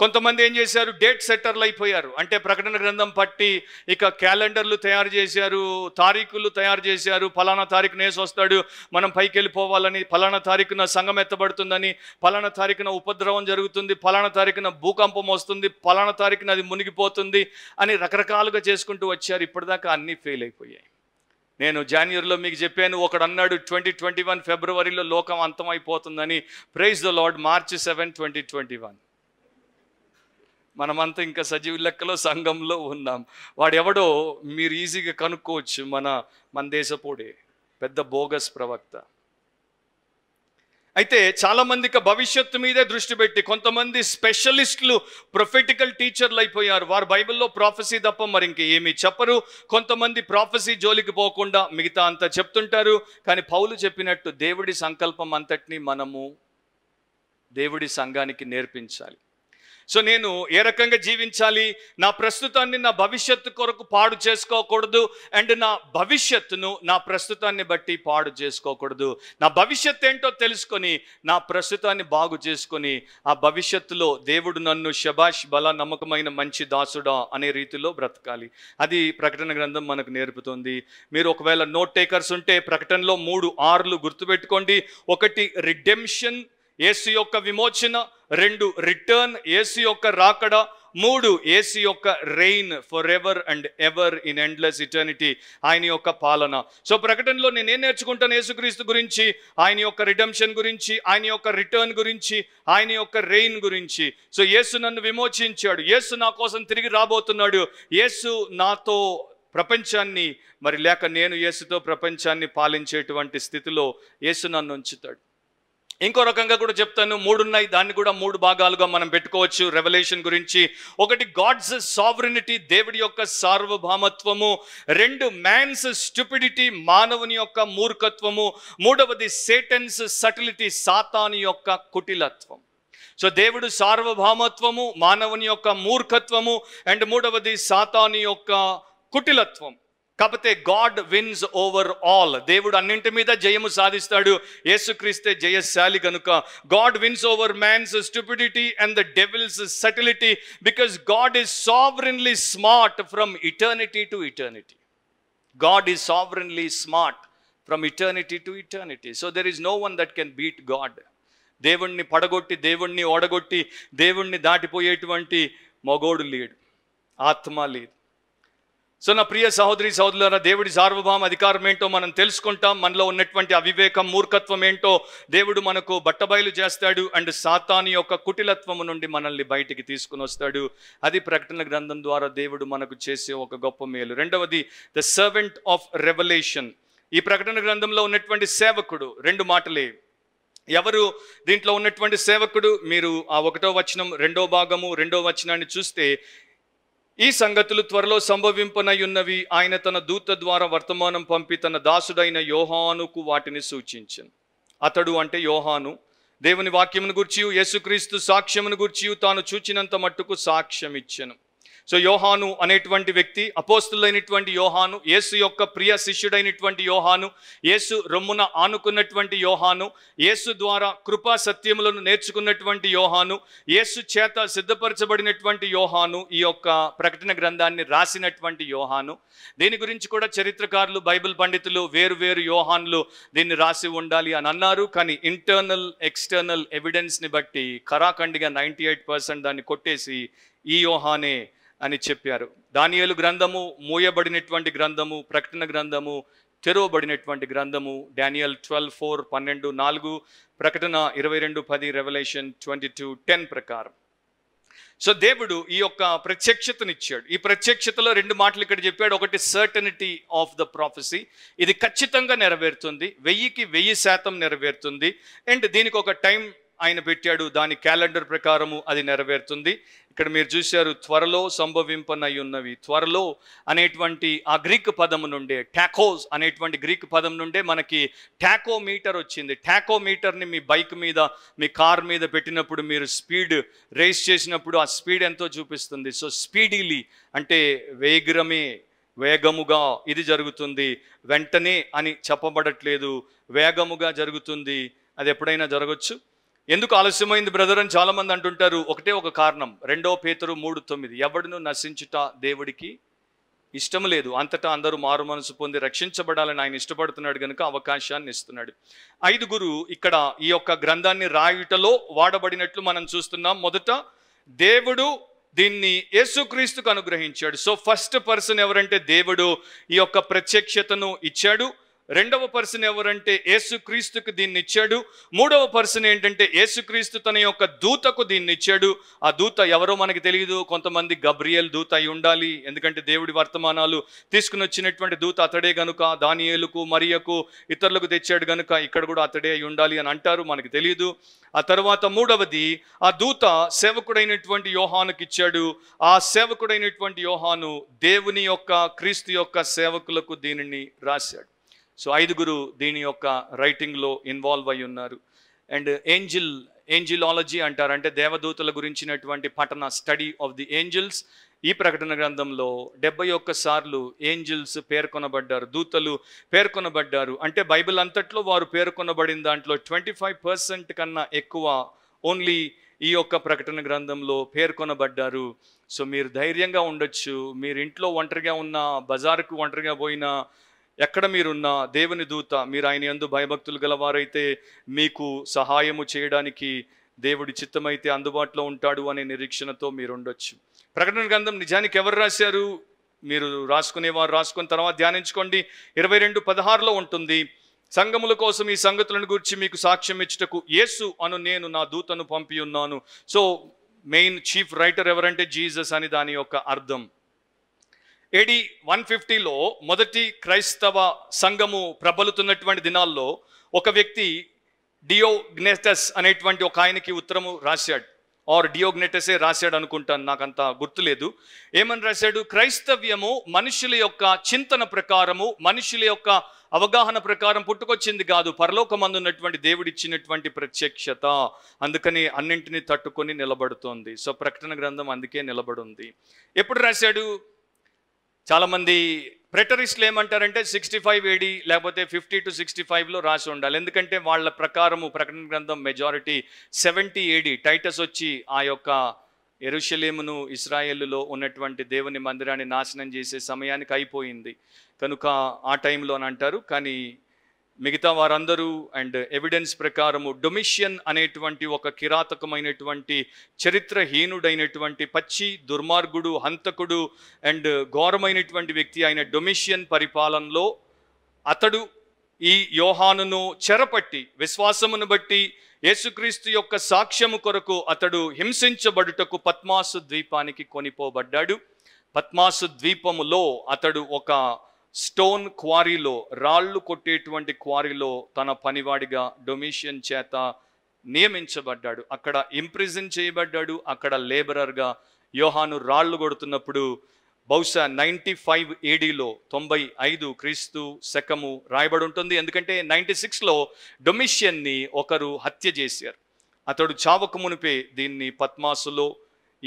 కొంతమంది ఏం చేశారు డేట్ సెట్టర్లు అయిపోయారు అంటే ప్రకటన గ్రంథం పట్టి ఇక క్యాలెండర్లు తయారు చేశారు తారీఖులు తయారు చేశారు ఫలానా తారీఖు నేసి వస్తాడు మనం పైకి వెళ్ళిపోవాలని ఫలానా తారీఖున సంఘం ఎత్తబడుతుందని ఫలానా తారీఖున ఉపద్రవం జరుగుతుంది ఫలానా తారీఖున భూకంపం వస్తుంది ఫలానా తారీఖున అది మునిగిపోతుంది అని రకరకాలుగా చేసుకుంటూ వచ్చారు ఇప్పటిదాకా అన్నీ ఫెయిల్ అయిపోయాయి నేను జాన్యురిలో మీకు చెప్పాను ఒకడు అన్నాడు ట్వంటీ ట్వంటీ వన్ ఫిబ్రవరిలో లోకం అంతమైపోతుందని praise the Lord March seven twenty twenty one మనమంతా ఇంకా సజీవ లెక్కలో సంఘంలో ఉన్నాం వాడెవడో మీరు ఈజీగా కనుక్కోవచ్చు మన మన దేశపోడే పెద్ద బోగస్ ప్రవక్త అయితే చాలామందికి భవిష్యత్తు మీదే దృష్టి పెట్టి కొంతమంది స్పెషలిస్టులు ప్రొఫెటికల్ టీచర్లు అయిపోయారు వారు బైబిల్లో ప్రాఫెసీ తప్ప మరి ఇంక ఏమీ చెప్పరు కొంతమంది ప్రాఫెసీ జోలికి పోకుండా మిగతా అంతా చెప్తుంటారు కానీ పౌలు చెప్పినట్టు దేవుడి సంకల్పం అంతటినీ మనము దేవుడి సంఘానికి నేర్పించాలి సో నేను ఏ రకంగా జీవించాలి నా ప్రస్తుతాన్ని నా భవిష్యత్తు కొరకు పాడు చేసుకోకూడదు అండ్ నా భవిష్యత్తును నా ప్రస్తుతాన్ని బట్టి పాడు చేసుకోకూడదు నా భవిష్యత్తు ఏంటో తెలుసుకొని నా ప్రస్తుతాన్ని బాగు చేసుకొని ఆ భవిష్యత్తులో దేవుడు నన్ను శబాష్ బల నమ్మకమైన మంచి దాసుడా అనే రీతిలో బ్రతకాలి అది ప్రకటన గ్రంథం మనకు నేర్పుతుంది మీరు ఒకవేళ నోట్ టేకర్స్ ఉంటే ప్రకటనలో మూడు ఆర్లు గుర్తుపెట్టుకోండి ఒకటి రిడెంప్షన్ ఏసు యొక్క విమోచన రెండు రిటర్న్ ఏసు యొక్క రాకడ మూడు ఏసు యొక్క reign for ever and ever in endless eternity ఆయన యొక్క పాలన సో ప్రకటనలో నేనేం నేర్చుకుంటాను యేసుక్రీస్తు గురించి ఆయన యొక్క రిడమ్షన్ గురించి ఆయన యొక్క రిటర్న్ గురించి ఆయన యొక్క రెయిన్ గురించి సో యేసు నన్ను విమోచించాడు యేసు నా కోసం తిరిగి రాబోతున్నాడు యేసు నాతో ప్రపంచాన్ని మరి లేక నేను యేసుతో ప్రపంచాన్ని పాలించేటువంటి స్థితిలో యేసు నన్ను ఉంచుతాడు ఇంకో రకంగా కూడా చెప్తాను మూడున్నాయి దాన్ని కూడా మూడు భాగాలుగా మనం పెట్టుకోవచ్చు రెవల్యూషన్ గురించి ఒకటి గాడ్స్ సావరినిటీ దేవుడి యొక్క సార్వభౌమత్వము రెండు మ్యాన్స్ స్టూపిడిటీ మానవుని యొక్క మూర్ఖత్వము మూడవది సేటన్స్ సటిలిటీ సాతాని యొక్క కుటిలత్వం సో దేవుడు సార్వభౌమత్వము మానవుని యొక్క మూర్ఖత్వము అండ్ మూడవది సాతాని యొక్క కుటిలత్వం కాకపోతే గాడ్ విన్స్ ఓవర్ ఆల్ దేవుడు అన్నింటి మీద జయము సాధిస్తాడు యేసుక్రీస్తే జయశాలి కనుక God wins over man's stupidity and the devil's subtlety because God is sovereignly smart from eternity to eternity God is sovereignly smart from eternity to eternity so there is no one that can beat God దేవుణ్ణి పడగొట్టి దేవుణ్ణి ఓడగొట్టి దేవుణ్ణి దాటిపోయేటువంటి మగోడు లేడు ఆత్మ లేదు so నా ప్రియ సహోదరి సహోదరుల దేవుడి సార్వభౌమ అధికారం ఏంటో మనం తెలుసుకుంటాం మనలో ఉన్నటువంటి అవివేకం మూర్ఖత్వం ఏంటో దేవుడు మనకు బట్టబయలు చేస్తాడు అండ్ సాతాని యొక్క కుటిలత్వము నుండి మనల్ని బయటికి తీసుకుని వస్తాడు అది ప్రకటన గ్రంథం ద్వారా దేవుడు మనకు చేసే ఒక గొప్ప మేలు రెండవది ద సర్వెంట్ ఆఫ్ రెవల్యూషన్ ఈ ప్రకటన గ్రంథంలో ఉన్నటువంటి సేవకుడు రెండు మాటలే ఎవరు దీంట్లో ఉన్నటువంటి సేవకుడు మీరు ఆ ఒకటో వచనం రెండో భాగము రెండో వచనాన్ని చూస్తే ఈ సంగతులు త్వరలో సంభవింపనయున్నవి ఆయన తన దూత ద్వారా వర్తమానం పంపి తన దాసుడైన యోహానుకు వాటిని సూచించింది అతడు అంటే యోహాను దేవుని వాక్యమును గుర్చి యేసుక్రీస్తు సాక్ష్యమును గుర్చి తాను చూచినంత మట్టుకు సాక్ష్యం ఇచ్చను సో యోహాను అనేటువంటి వ్యక్తి అపోస్తులైనటువంటి యోహాను యేసు యొక్క ప్రియ శిష్యుడైనటువంటి యోహాను యేసు రొమ్మున ఆనుకున్నటువంటి యోహాను యేసు ద్వారా కృపా సత్యములను నేర్చుకున్నటువంటి యోహాను యేసు చేత సిద్ధపరచబడినటువంటి యోహాను ఈ యొక్క ప్రకటన గ్రంథాన్ని రాసినటువంటి యోహాను దీని గురించి కూడా చరిత్రకారులు బైబిల్ పండితులు వేరు వేరు యోహాన్లు దీన్ని రాసి ఉండాలి అని అన్నారు కానీ ఇంటర్నల్ ఎక్స్టర్నల్ ఎవిడెన్స్ని బట్టి కరాఖండిగా నైంటీ ఎయిట్ పర్సెంట్ దాన్ని కొట్టేసి ఈ యోహానే అని చెప్పారు దానియలు గ్రంథము మూయబడినటువంటి గ్రంథము ప్రకటన గ్రంథము తెరవబడినటువంటి గ్రంథము డానియల్ ట్వెల్వ్ ఫోర్ పన్నెండు నాలుగు ప్రకటన ఇరవై రెండు పది రెవల్యూషన్ ట్వంటీ టూ టెన్ ప్రకారం సో దేవుడు ఈ యొక్క ప్రత్యక్షతనిచ్చాడు ఈ ప్రత్యక్షతలో రెండు మాటలు ఇక్కడ చెప్పాడు ఒకటి సర్టనిటీ ఆఫ్ ద ప్రాఫెసీ ఇది ఖచ్చితంగా నెరవేరుతుంది వెయ్యికి వెయ్యి శాతం నెరవేరుతుంది అండ్ దీనికి ఒక టైం ఆయన పెట్టాడు దాని క్యాలెండర్ ప్రకారము అది నెరవేరుతుంది ఇక్కడ మీరు చూశారు త్వరలో సంభవింపనై ఉన్నవి త్వరలో అనేటువంటి ఆ గ్రీక్ పదము నుండే ట్యాకోస్ అనేటువంటి గ్రీక్ పదం నుండే మనకి ట్యాకో మీటర్ వచ్చింది ట్యాకో మీటర్ని మీ బైక్ మీద మీ కార్ మీద పెట్టినప్పుడు మీరు స్పీడ్ రేస్ చేసినప్పుడు ఆ స్పీడ్ ఎంతో చూపిస్తుంది సో స్పీడీలీ అంటే వేగ్రమే వేగముగా ఇది జరుగుతుంది వెంటనే అని చెప్పబడట్లేదు వేగముగా జరుగుతుంది అది ఎప్పుడైనా జరగచ్చు ఎందుకు ఆలస్యమైంది బ్రదర్ అని చాలామంది అంటుంటారు ఒకటే ఒక కారణం రెండో పేతరు మూడు తొమ్మిది ఎవడును నశించుట దేవుడికి ఇష్టం లేదు అంతటా అందరూ మారు మనసు పొంది రక్షించబడాలని ఆయన ఇష్టపడుతున్నాడు కనుక అవకాశాన్ని ఇస్తున్నాడు ఐదుగురు ఇక్కడ ఈ యొక్క గ్రంథాన్ని రాయుటలో వాడబడినట్లు మనం చూస్తున్నాం మొదట దేవుడు దీన్ని యేసుక్రీస్తుకు అనుగ్రహించాడు సో ఫస్ట్ పర్సన్ ఎవరంటే దేవుడు ఈ యొక్క ప్రత్యక్షతను ఇచ్చాడు రెండవ పర్సన్ ఎవరంటే యేసుక్రీస్తుకు దీన్ని ఇచ్చాడు మూడవ పర్సన్ ఏంటంటే యేసుక్రీస్తు తన యొక్క దూతకు దీన్ని ఇచ్చాడు ఆ దూత ఎవరో మనకి తెలియదు కొంతమంది గబ్రియల్ దూత అయి ఉండాలి ఎందుకంటే దేవుడి వర్తమానాలు తీసుకుని వచ్చినటువంటి దూత అతడే గనుక దానియేలుకు మరియకు ఇతరులకు తెచ్చాడు గనుక ఇక్కడ కూడా అతడే అయి ఉండాలి అని అంటారు మనకి తెలియదు ఆ తర్వాత మూడవది ఆ దూత సేవకుడైనటువంటి యోహానుకి ఇచ్చాడు ఆ సేవకుడైనటువంటి యోహాను దేవుని యొక్క క్రీస్తు యొక్క సేవకులకు దీనిని రాశాడు సో ఐదుగురు దీని యొక్క రైటింగ్లో ఇన్వాల్వ్ అయి ఉన్నారు అండ్ ఏంజిల్ ఏంజిలాలజీ అంటారు అంటే దేవదూతల గురించినటువంటి పఠన స్టడీ ఆఫ్ ది ఏంజిల్స్ ఈ ప్రకటన గ్రంథంలో డెబ్బై ఒక్క సార్లు ఏంజిల్స్ పేర్కొనబడ్డారు దూతలు పేర్కొనబడ్డారు అంటే బైబిల్ అంతట్లో వారు పేర్కొనబడిన దాంట్లో ట్వంటీ ఫైవ్ పర్సెంట్ కన్నా ఎక్కువ ఓన్లీ ఈ యొక్క ప్రకటన గ్రంథంలో పేర్కొనబడ్డారు సో మీరు ధైర్యంగా ఉండొచ్చు మీరు ఇంట్లో ఒంటరిగా ఉన్న బజారుకు ఒంటరిగా పోయినా ఎక్కడ మీరున్నా దేవుని దూత మీరు ఆయన ఎందు భయభక్తులు గలవారైతే మీకు సహాయము చేయడానికి దేవుడి చిత్తమైతే అందుబాటులో ఉంటాడు అనే నిరీక్షణతో మీరు ఉండొచ్చు ప్రకటన గ్రంథం నిజానికి ఎవరు రాశారు మీరు రాసుకునేవారు రాసుకున్న తర్వాత ధ్యానించుకోండి ఇరవై రెండు పదహారులో ఉంటుంది సంగముల కోసం ఈ సంగతులను గురించి మీకు సాక్ష్యం ఇచ్చుటకు యేసు అను నేను నా దూతను పంపి ఉన్నాను సో మెయిన్ చీఫ్ రైటర్ ఎవరంటే జీసస్ అని దాని యొక్క అర్థం ఏడి వన్ ఫిఫ్టీలో మొదటి క్రైస్తవ సంఘము ప్రబలుతున్నటువంటి దినాల్లో ఒక వ్యక్తి డియోగ్నెటస్ అనేటువంటి ఒక ఆయనకి ఉత్తరము రాశాడు ఆర్ డియోగ్నెటసే రాశాడు అనుకుంటాను నాకంత గుర్తులేదు ఏమని రాశాడు క్రైస్తవ్యము మనుషుల యొక్క చింతన ప్రకారము మనుషుల యొక్క అవగాహన ప్రకారం పుట్టుకొచ్చింది కాదు ఉన్నటువంటి దేవుడిచ్చినటువంటి ప్రత్యక్షత అందుకని అన్నింటినీ తట్టుకొని నిలబడుతోంది సో ప్రకటన గ్రంథం అందుకే నిలబడుంది ఎప్పుడు రాశాడు చాలామంది ప్రెటరిస్ట్లు ఏమంటారంటే సిక్స్టీ ఫైవ్ ఏడి లేకపోతే ఫిఫ్టీ టు సిక్స్టీ ఫైవ్లో రాసి ఉండాలి ఎందుకంటే వాళ్ళ ప్రకారము ప్రకటన గ్రంథం మెజారిటీ సెవెంటీ ఏడి టైటస్ వచ్చి ఆ యొక్క ఎరుషలేమును ఇస్రాయేల్లో ఉన్నటువంటి దేవుని మందిరాన్ని నాశనం చేసే సమయానికి అయిపోయింది కనుక ఆ టైంలో అని అంటారు కానీ మిగతా వారందరూ అండ్ ఎవిడెన్స్ ప్రకారము డొమిషియన్ అనేటువంటి ఒక కిరాతకమైనటువంటి చరిత్రహీనుడైనటువంటి పచ్చి దుర్మార్గుడు హంతకుడు అండ్ ఘోరమైనటువంటి వ్యక్తి అయిన డొమిషియన్ పరిపాలనలో అతడు ఈ యోహానును చెరపట్టి విశ్వాసమును బట్టి యేసుక్రీస్తు యొక్క సాక్ష్యము కొరకు అతడు హింసించబడుటకు పద్మాసు ద్వీపానికి కొనిపోబడ్డాడు పద్మాసు ద్వీపములో అతడు ఒక స్టోన్ క్వారీలో రాళ్ళు కొట్టేటువంటి క్వారీలో తన పనివాడిగా డొమిషియన్ చేత నియమించబడ్డాడు అక్కడ ఇంప్రిజన్ చేయబడ్డాడు అక్కడ లేబరర్గా యోహాను రాళ్ళు కొడుతున్నప్పుడు బహుశా నైంటీ ఫైవ్ ఏడీలో తొంభై ఐదు క్రీస్తు శకము రాయబడి ఉంటుంది ఎందుకంటే నైంటీ సిక్స్లో డొమిషియన్ని ఒకరు హత్య చేశారు అతడు చావక మునిపే దీన్ని పద్మాసులో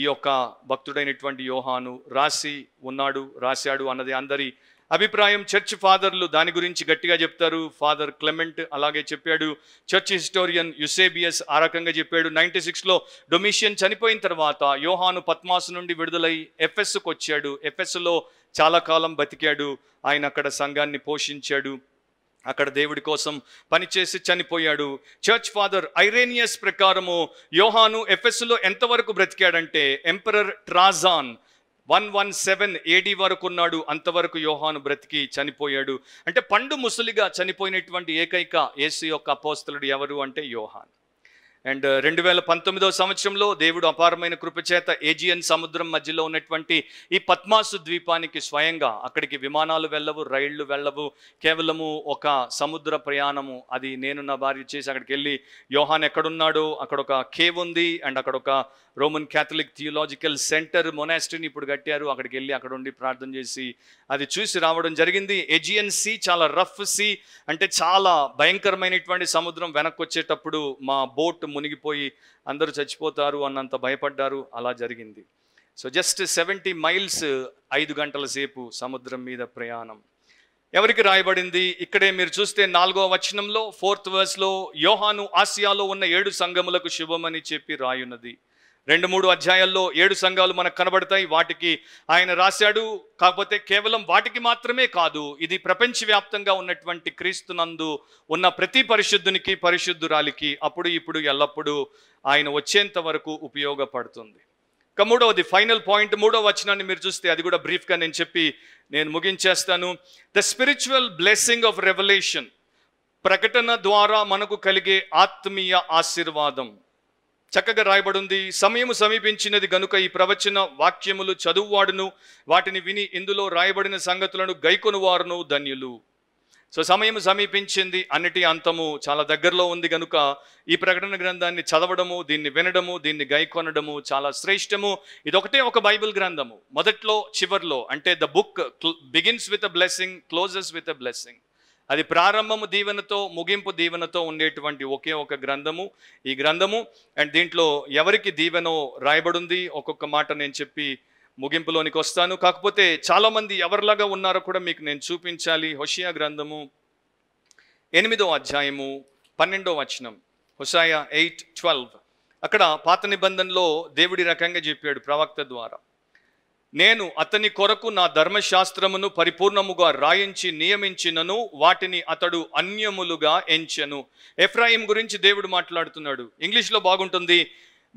ఈ యొక్క భక్తుడైనటువంటి యోహాను రాసి ఉన్నాడు రాశాడు అన్నది అందరి అభిప్రాయం చర్చ్ ఫాదర్లు దాని గురించి గట్టిగా చెప్తారు ఫాదర్ క్లెమెంట్ అలాగే చెప్పాడు చర్చ్ హిస్టోరియన్ యుసేబియస్ ఆ రకంగా చెప్పాడు నైంటీ సిక్స్లో డొమిషియన్ చనిపోయిన తర్వాత యోహాను పద్మాసు నుండి విడుదలై ఎఫ్ఎస్కు వచ్చాడు ఎఫ్ఎస్లో చాలా కాలం బతికాడు ఆయన అక్కడ సంఘాన్ని పోషించాడు అక్కడ దేవుడి కోసం పనిచేసి చనిపోయాడు చర్చ్ ఫాదర్ ఐరేనియస్ ప్రకారము యోహాను ఎఫ్ఎస్లో ఎంతవరకు బ్రతికాడంటే emperor Trajan one one seven AD వరకు ఉన్నాడు అంతవరకు యోహాను బ్రతికి చనిపోయాడు అంటే పండు ముసలిగా చనిపోయినటువంటి ఏకైక ఏసు యొక్క అపోస్తలుడు ఎవరు అంటే యోహాన్ అండ్ uh, రెండు వేల పంతొమ్మిదవ సంవత్సరంలో దేవుడు అపారమైన కృపచేత ఏజియన్ సముద్రం మధ్యలో ఉన్నటువంటి ఈ పద్మాసు ద్వీపానికి స్వయంగా అక్కడికి విమానాలు వెళ్ళవు రైళ్లు వెళ్ళవు కేవలము ఒక సముద్ర ప్రయాణము అది నేను నా భార్య చేసి అక్కడికి వెళ్ళి యోహాన్ ఎక్కడున్నాడు అక్కడ ఒక కేవ్ ఉంది అండ్ అక్కడ ఒక రోమన్ క్యాథలిక్ థియోలాజికల్ సెంటర్ మొనాస్ట్రీని ఇప్పుడు కట్టారు అక్కడికి వెళ్ళి అక్కడ ఉండి ప్రార్థన చేసి అది చూసి రావడం జరిగింది ఏజియన్ సీ చాలా రఫ్ సీ అంటే చాలా భయంకరమైనటువంటి సముద్రం వెనక్కి వచ్చేటప్పుడు మా బోట్ మునిగిపోయి అందరూ చచ్చిపోతారు అన్నంత భయపడ్డారు అలా జరిగింది సో జస్ట్ సెవెంటీ మైల్స్ ఐదు గంటల సేపు సముద్రం మీద ప్రయాణం ఎవరికి రాయబడింది ఇక్కడే మీరు చూస్తే నాలుగో వచనంలో ఫోర్త్ వర్స్లో యోహాను ఆసియాలో ఉన్న ఏడు సంఘములకు శుభమని చెప్పి రాయున్నది రెండు మూడు అధ్యాయాల్లో ఏడు సంఘాలు మనకు కనబడతాయి వాటికి ఆయన రాశాడు కాకపోతే కేవలం వాటికి మాత్రమే కాదు ఇది ప్రపంచవ్యాప్తంగా ఉన్నటువంటి క్రీస్తునందు ఉన్న ప్రతి పరిశుద్ధునికి పరిశుద్ధురాలికి అప్పుడు ఇప్పుడు ఎల్లప్పుడూ ఆయన వచ్చేంత వరకు ఉపయోగపడుతుంది ఇక మూడవది ఫైనల్ పాయింట్ మూడవ వచనాన్ని మీరు చూస్తే అది కూడా బ్రీఫ్గా నేను చెప్పి నేను ముగించేస్తాను the spiritual blessing of revelation ప్రకటన ద్వారా మనకు కలిగే ఆత్మీయ ఆశీర్వాదం చక్కగా రాయబడింది సమయము సమీపించినది గనుక ఈ ప్రవచన వాక్యములు చదువువాడును వాటిని విని ఇందులో రాయబడిన సంగతులను గైకొనువారును ధన్యులు సో సమయం సమీపించింది అన్నిటి అంతము చాలా దగ్గరలో ఉంది కనుక ఈ ప్రకటన గ్రంథాన్ని చదవడము దీన్ని వినడము దీన్ని గైకొనడము చాలా శ్రేష్టము ఇదొకటే ఒక బైబిల్ గ్రంథము మొదట్లో చివర్లో అంటే the book begins with a blessing closes with a blessing అది ప్రారంభము దీవెనతో ముగింపు దీవెనతో ఉండేటువంటి ఒకే ఒక గ్రంథము ఈ గ్రంథము అండ్ దీంట్లో ఎవరికి దీవెనో రాయబడింది ఒక్కొక్క మాట నేను చెప్పి ముగింపులోనికి వస్తాను కాకపోతే చాలామంది ఎవరిలాగా ఉన్నారో కూడా మీకు నేను చూపించాలి హుషియా గ్రంథము ఎనిమిదో అధ్యాయము పన్నెండో వచనం హుషాయ ఎయిట్ ట్వెల్వ్ అక్కడ పాత నిబంధనలో దేవుడి రకంగా చెప్పాడు ప్రవక్త ద్వారా నేను అతని కొరకు నా ధర్మశాస్త్రమును పరిపూర్ణముగా రాయించి నియమించినను వాటిని అతడు అన్యములుగా ఎంచెను ఎఫ్రాయిం గురించి దేవుడు మాట్లాడుతున్నాడు ఇంగ్లీష్లో బాగుంటుంది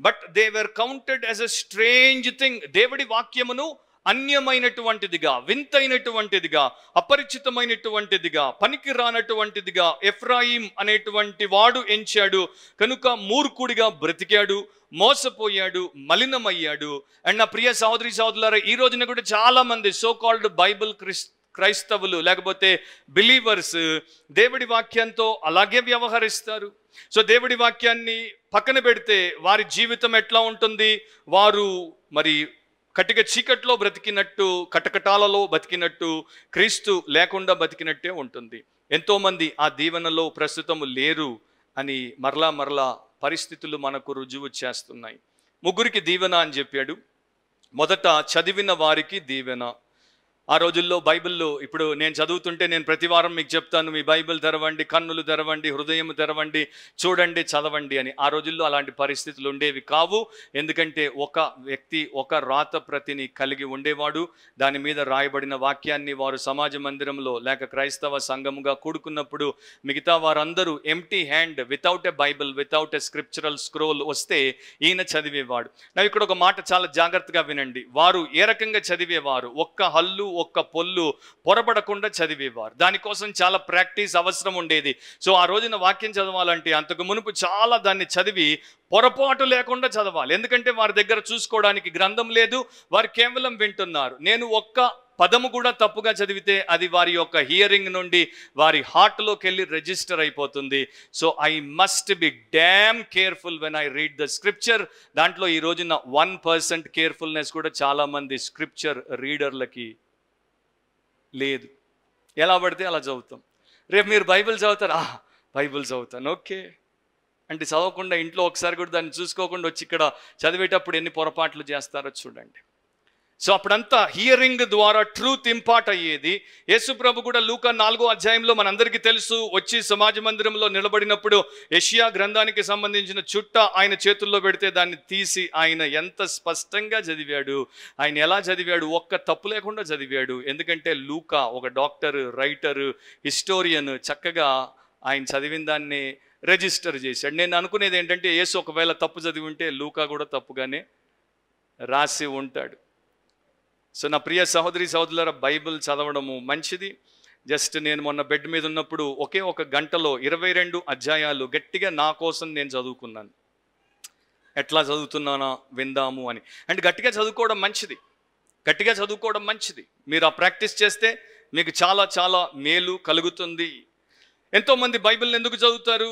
but they were counted as a strange thing దేవుడి వాక్యమును అన్యమైనటువంటిదిగా వింతైనటువంటిదిగా అపరిచితమైనటువంటిదిగా పనికి రానటువంటిదిగా ఎఫ్రాయిం అనేటువంటి వాడు ఎంచాడు కనుక మూర్ఖుడిగా బ్రతికాడు మోసపోయాడు మలినమయ్యాడు అండ్ నా ప్రియ సహోదరి సహోదరులారా ఈ రోజున కూడా చాలామంది సో కాల్డ్ బైబుల్ క్రిస్ క్రైస్తవులు లేకపోతే బిలీవర్స్ దేవుడి వాక్యంతో అలాగే వ్యవహరిస్తారు సో దేవుడి వాక్యాన్ని పక్కన పెడితే వారి జీవితం ఎట్లా ఉంటుంది వారు మరి కటిక చీకట్లో బ్రతికినట్టు కటకటాలలో బతికినట్టు క్రీస్తు లేకుండా బతికినట్టే ఉంటుంది ఎంతోమంది ఆ దీవెనలో ప్రస్తుతం లేరు అని మరలా మరలా పరిస్థితులు మనకు రుజువు చేస్తున్నాయి ముగ్గురికి దీవెన అని చెప్పాడు మొదట చదివిన వారికి దీవెన ఆ రోజుల్లో బైబిల్లో ఇప్పుడు నేను చదువుతుంటే నేను ప్రతివారం మీకు చెప్తాను మీ బైబిల్ తెరవండి కన్నులు తెరవండి హృదయం తెరవండి చూడండి చదవండి అని ఆ రోజుల్లో అలాంటి పరిస్థితులు ఉండేవి కావు ఎందుకంటే ఒక వ్యక్తి ఒక రాత ప్రతిని కలిగి ఉండేవాడు దాని మీద రాయబడిన వాక్యాన్ని వారు సమాజ మందిరంలో లేక క్రైస్తవ సంఘముగా కూడుకున్నప్పుడు మిగతా వారందరూ empty hand without a Bible without a scriptural scroll వస్తే ఈయన చదివేవాడు నా ఇక్కడ ఒక మాట చాలా జాగ్రత్తగా వినండి వారు ఏ రకంగా చదివేవారు ఒక్క హల్లు ఒక్క పొల్లు పొరపడకుండా చదివేవారు దానికోసం చాలా ప్రాక్టీస్ అవసరం ఉండేది సో ఆ రోజున వాక్యం చదవాలంటే అంతకు మునుపు చాలా దాన్ని చదివి పొరపాటు లేకుండా చదవాలి ఎందుకంటే వారి దగ్గర చూసుకోవడానికి గ్రంథం లేదు వారు కేవలం వింటున్నారు నేను ఒక్క పదము కూడా తప్పుగా చదివితే అది వారి యొక్క హియరింగ్ నుండి వారి హార్ట్లోకి వెళ్ళి రిజిస్టర్ అయిపోతుంది so I must be damn careful when I read the scripture దాంట్లో ఈ రోజున వన్ పర్సెంట్ కేర్ఫుల్నెస్ కూడా చాలామంది స్క్రిప్చర్ రీడర్లకి లేదు ఎలా పడితే అలా చదువుతాం రేపు మీరు బైబిల్ చదువుతారా బైబిల్ చదువుతాను ఓకే అంటే చదవకుండా ఇంట్లో ఒకసారి కూడా దాన్ని చూసుకోకుండా వచ్చి ఇక్కడ చదివేటప్పుడు ఎన్ని పొరపాట్లు చేస్తారో చూడండి సో అప్పుడంతా హియరింగ్ ద్వారా ట్రూత్ ఇంపార్ట్ అయ్యేది యేసుప్రభు కూడా లూక నాలుగో అధ్యాయంలో మనందరికీ తెలుసు వచ్చి సమాజ మందిరంలో నిలబడినప్పుడు ఏషియా గ్రంథానికి సంబంధించిన చుట్ట ఆయన చేతుల్లో పెడితే దాన్ని తీసి ఆయన ఎంత స్పష్టంగా చదివాడు ఆయన ఎలా చదివాడు ఒక్క తప్పు లేకుండా చదివాడు ఎందుకంటే లూక ఒక డాక్టర్ రైటర్ హిస్టోరియన్ చక్కగా ఆయన చదివిన దాన్ని రిజిస్టర్ చేశాడు నేను అనుకునేది ఏంటంటే యేసు ఒకవేళ తప్పు చదివి ఉంటే లూకా కూడా తప్పుగానే రాసి ఉంటాడు సో నా ప్రియ సహోదరి సహోదరుల బైబిల్ చదవడము మంచిది జస్ట్ నేను మొన్న బెడ్ మీద ఉన్నప్పుడు ఒకే ఒక గంటలో ఇరవై రెండు అధ్యాయాలు గట్టిగా నా కోసం నేను చదువుకున్నాను ఎట్లా చదువుతున్నానా విందాము అని అండ్ గట్టిగా చదువుకోవడం మంచిది గట్టిగా చదువుకోవడం మంచిది మీరు ఆ ప్రాక్టీస్ చేస్తే మీకు చాలా చాలా మేలు కలుగుతుంది ఎంతోమంది బైబిల్ని ఎందుకు చదువుతారు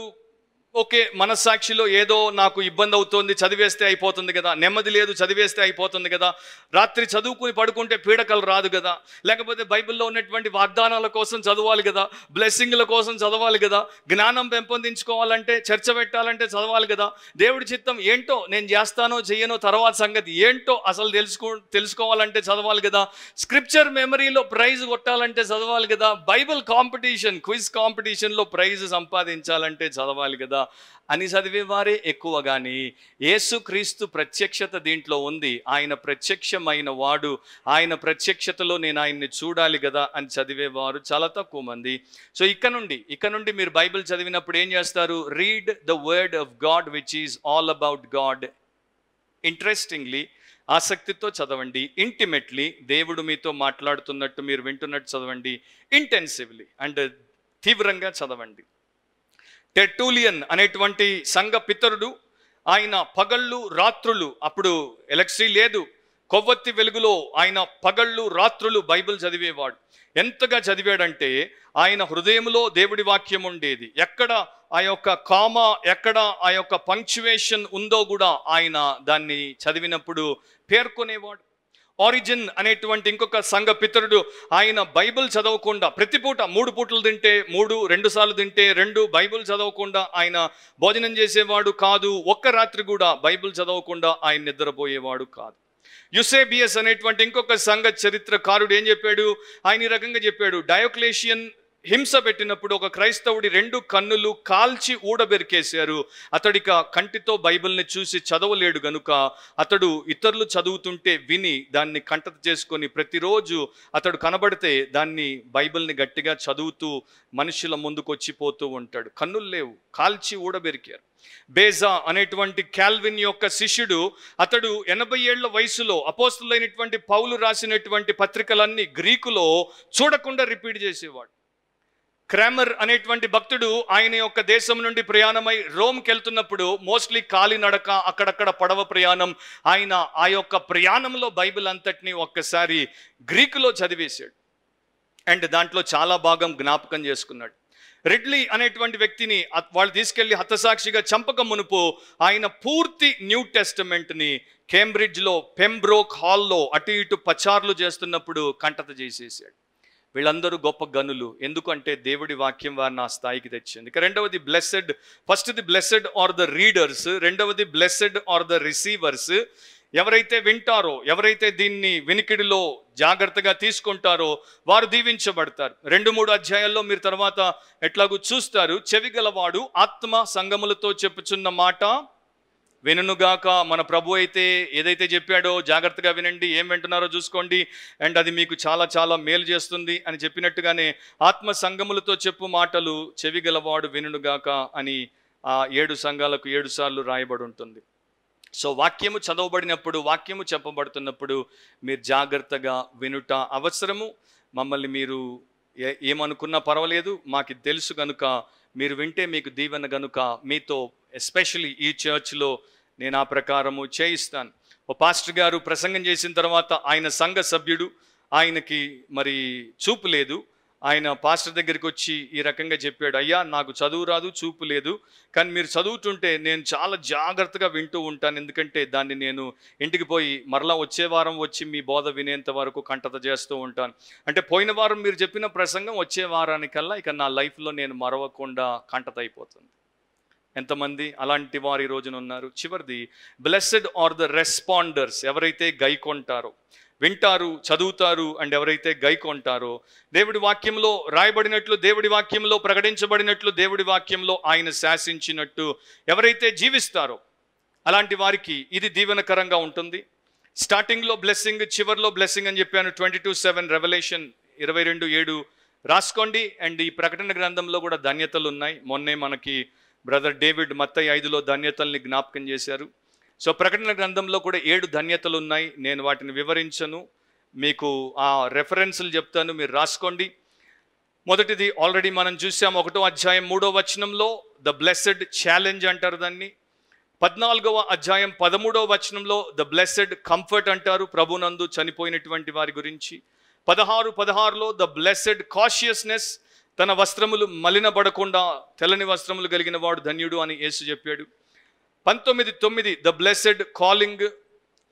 ఓకే మనస్సాక్షిలో ఏదో నాకు ఇబ్బంది అవుతోంది చదివేస్తే అయిపోతుంది కదా నెమ్మది లేదు చదివేస్తే అయిపోతుంది కదా రాత్రి చదువుకుని పడుకుంటే పీడకలు రాదు కదా లేకపోతే బైబిల్లో ఉన్నటువంటి వాగ్దానాల కోసం చదవాలి కదా బ్లెస్సింగ్ల కోసం చదవాలి కదా జ్ఞానం పెంపొందించుకోవాలంటే చర్చ పెట్టాలంటే చదవాలి కదా దేవుడి చిత్తం ఏంటో నేను చేస్తానో చెయ్యనో తర్వాత సంగతి ఏంటో అసలు తెలుసుకో తెలుసుకోవాలంటే చదవాలి కదా స్క్రిప్చర్ మెమరీలో ప్రైజ్ కొట్టాలంటే చదవాలి కదా బైబిల్ కాంపిటీషన్ క్విజ్ కాంపిటీషన్లో ప్రైజ్ సంపాదించాలంటే చదవాలి కదా ఉందా అని చదివేవారే ఎక్కువ కానీ యేసుక్రీస్తు ప్రత్యక్షత దీంట్లో ఉంది ఆయన ప్రత్యక్షమైన వాడు ఆయన ప్రత్యక్షతలో నేను ఆయన్ని చూడాలి కదా అని చదివేవారు చాలా తక్కువ మంది సో ఇక్కడ నుండి ఇక్కడ నుండి మీరు బైబిల్ చదివినప్పుడు ఏం చేస్తారు read the word of God which is all about God interestingly ఆసక్తితో చదవండి ఇంటిమేట్లీ దేవుడు మీతో మాట్లాడుతున్నట్టు మీరు వింటున్నట్టు చదవండి ఇంటెన్సివ్లీ అండ్ తీవ్రంగా చదవండి టెటూలియన్ అనేటువంటి సంఘ పితరుడు ఆయన పగళ్ళు రాత్రులు అప్పుడు ఎలక్ట్రీ లేదు కొవ్వొత్తి వెలుగులో ఆయన పగళ్ళు రాత్రులు బైబిల్ చదివేవాడు ఎంతగా చదివాడంటే ఆయన హృదయంలో దేవుడి వాక్యం ఉండేది ఎక్కడ ఆ యొక్క కామా ఎక్కడ ఆ యొక్క పంక్చువేషన్ ఉందో కూడా ఆయన దాన్ని చదివినప్పుడు పేర్కొనేవాడు ఆరిజిన్ అనేటువంటి ఇంకొక సంఘ పితరుడు ఆయన బైబిల్ చదవకుండా ప్రతి పూట మూడు పూటలు తింటే మూడు రెండు సార్లు తింటే రెండు బైబిల్ చదవకుండా ఆయన భోజనం చేసేవాడు కాదు ఒక్క రాత్రి కూడా బైబిల్ చదవకుండా ఆయన నిద్రపోయేవాడు కాదు యుసేబియస్ అనేటువంటి ఇంకొక సంఘ చరిత్రకారుడు ఏం చెప్పాడు ఆయన ఈ రకంగా చెప్పాడు డయోక్లేషియన్ హింస పెట్టినప్పుడు ఒక క్రైస్తవుడి రెండు కన్నులు కాల్చి ఊడబెరికేశారు అతడిక కంటితో బైబిల్ని చూసి చదవలేడు గనుక అతడు ఇతరులు చదువుతుంటే విని దాన్ని కంటత చేసుకొని ప్రతిరోజు అతడు కనబడితే దాన్ని బైబిల్ని గట్టిగా చదువుతూ మనుషుల ముందుకు వచ్చిపోతూ ఉంటాడు కన్నులు లేవు కాల్చి ఊడబెరికారు బేజా అనేటువంటి క్యాల్విన్ యొక్క శిష్యుడు అతడు ఎనభై ఏళ్ల వయసులో అపోస్తులైనటువంటి పౌలు రాసినటువంటి పత్రికలన్నీ గ్రీకులో చూడకుండా రిపీట్ చేసేవాడు క్రామర్ అనేటువంటి భక్తుడు ఆయన యొక్క దేశం నుండి ప్రయాణమై రోమ్కి వెళ్తున్నప్పుడు మోస్ట్లీ కాలినడక అక్కడక్కడ పడవ ప్రయాణం ఆయన ఆ యొక్క ప్రయాణంలో బైబిల్ అంతటిని ఒక్కసారి గ్రీకులో చదివేశాడు అండ్ దాంట్లో చాలా భాగం జ్ఞాపకం చేసుకున్నాడు రెడ్లీ అనేటువంటి వ్యక్తిని వాళ్ళు తీసుకెళ్లి హతసాక్షిగా చంపక మునుపు ఆయన పూర్తి న్యూ టెస్టిమెంట్ని కేంబ్రిడ్జ్లో పెంబ్రోక్ హాల్లో అటు ఇటు పచార్లు చేస్తున్నప్పుడు కంటత చేసేసాడు వీళ్ళందరూ గొప్ప గనులు ఎందుకంటే దేవుడి వాక్యం వారిని ఆ స్థాయికి తెచ్చింది ఇక రెండవది blessed the blessed are the readers రెండవది బ్లెస్సెడ్ ఆర్ ద రిసీవర్స్ ఎవరైతే వింటారో ఎవరైతే దీన్ని వినికిడిలో జాగ్రత్తగా తీసుకుంటారో వారు దీవించబడతారు రెండు మూడు అధ్యాయాల్లో మీరు తర్వాత ఎట్లాగూ చూస్తారు చెవి గలవాడు ఆత్మ సంగములతో చెప్పుచున్న మాట వినుగాక మన ప్రభు అయితే ఏదైతే చెప్పాడో జాగ్రత్తగా వినండి ఏం వింటున్నారో చూసుకోండి అండ్ అది మీకు చాలా చాలా మేలు చేస్తుంది అని చెప్పినట్టుగానే ఆత్మ సంఘములతో చెప్పు మాటలు చెవి గలవాడు వినుగాక అని ఆ ఏడు సంఘాలకు ఏడు సార్లు రాయబడి ఉంటుంది సో వాక్యము చదవబడినప్పుడు వాక్యము చెప్పబడుతున్నప్పుడు మీరు జాగ్రత్తగా వినుట అవసరము మమ్మల్ని మీరు ఏమనుకున్నా పర్వాలేదు మాకు తెలుసు కనుక మీరు వింటే మీకు దీవెన కనుక మీతో ఎస్పెషలీ ఈ చర్చ్లో నేను ఆ ప్రకారము చేయిస్తాను ఓ పాస్టర్ గారు ప్రసంగం చేసిన తర్వాత ఆయన సంఘ సభ్యుడు ఆయనకి మరి చూపు లేదు ఆయన పాస్టర్ దగ్గరికి వచ్చి ఈ రకంగా చెప్పాడు అయ్యా నాకు చదువు రాదు చూపు లేదు కానీ మీరు చదువుతుంటే నేను చాలా జాగ్రత్తగా వింటూ ఉంటాను ఎందుకంటే దాన్ని నేను ఇంటికి పోయి మరలా వచ్చే వారం వచ్చి మీ బోధ వినేంత వరకు కంటత చేస్తూ ఉంటాను అంటే పోయిన వారం మీరు చెప్పిన ప్రసంగం వచ్చే వారానికల్లా ఇక నా లైఫ్లో నేను మరవకుండా కంటత అయిపోతుంది ఎంతమంది అలాంటి వారు ఈ రోజున ఉన్నారు చివరిది బ్లెస్డ్ ఆర్ ద రెస్పాండర్స్ ఎవరైతే గైకొంటారో వింటారు చదువుతారు అండ్ ఎవరైతే గైకొంటారో దేవుడి వాక్యంలో రాయబడినట్లు దేవుడి వాక్యంలో ప్రకటించబడినట్లు దేవుడి వాక్యంలో ఆయన శాసించినట్టు ఎవరైతే జీవిస్తారో అలాంటి వారికి ఇది దీవెనకరంగా ఉంటుంది స్టార్టింగ్లో బ్లెస్సింగ్ చివరిలో బ్లెస్సింగ్ అని చెప్పాను ట్వంటీ టూ సెవెన్ రెవల్యూషన్ ఇరవై రెండు ఏడు రాసుకోండి అండ్ ఈ ప్రకటన గ్రంథంలో కూడా ధన్యతలు ఉన్నాయి మొన్నే మనకి బ్రదర్ డేవిడ్ మత్తయ్య ఐదులో ధన్యతల్ని జ్ఞాపకం చేశారు సో ప్రకటన గ్రంథంలో కూడా ఏడు ధన్యతలు ఉన్నాయి నేను వాటిని వివరించను మీకు ఆ రెఫరెన్స్లు చెప్తాను మీరు రాసుకోండి మొదటిది ఆల్రెడీ మనం చూసాం ఒకటో అధ్యాయం మూడో వచనంలో ద బ్లెస్సెడ్ ఛాలెంజ్ అంటారు దాన్ని పద్నాలుగవ అధ్యాయం పదమూడవ వచనంలో ద బ్లెస్సెడ్ కంఫర్ట్ అంటారు ప్రభునందు చనిపోయినటువంటి వారి గురించి పదహారు పదహారులో ద బ్లెస్సెడ్ కాషియస్నెస్ తన వస్త్రములు మలినబడకుండా తెల్లని వస్త్రములు కలిగిన వాడు ధన్యుడు అని యేసు చెప్పాడు పంతొమ్మిది తొమ్మిది ద బ్లెస్సెడ్ కాలింగ్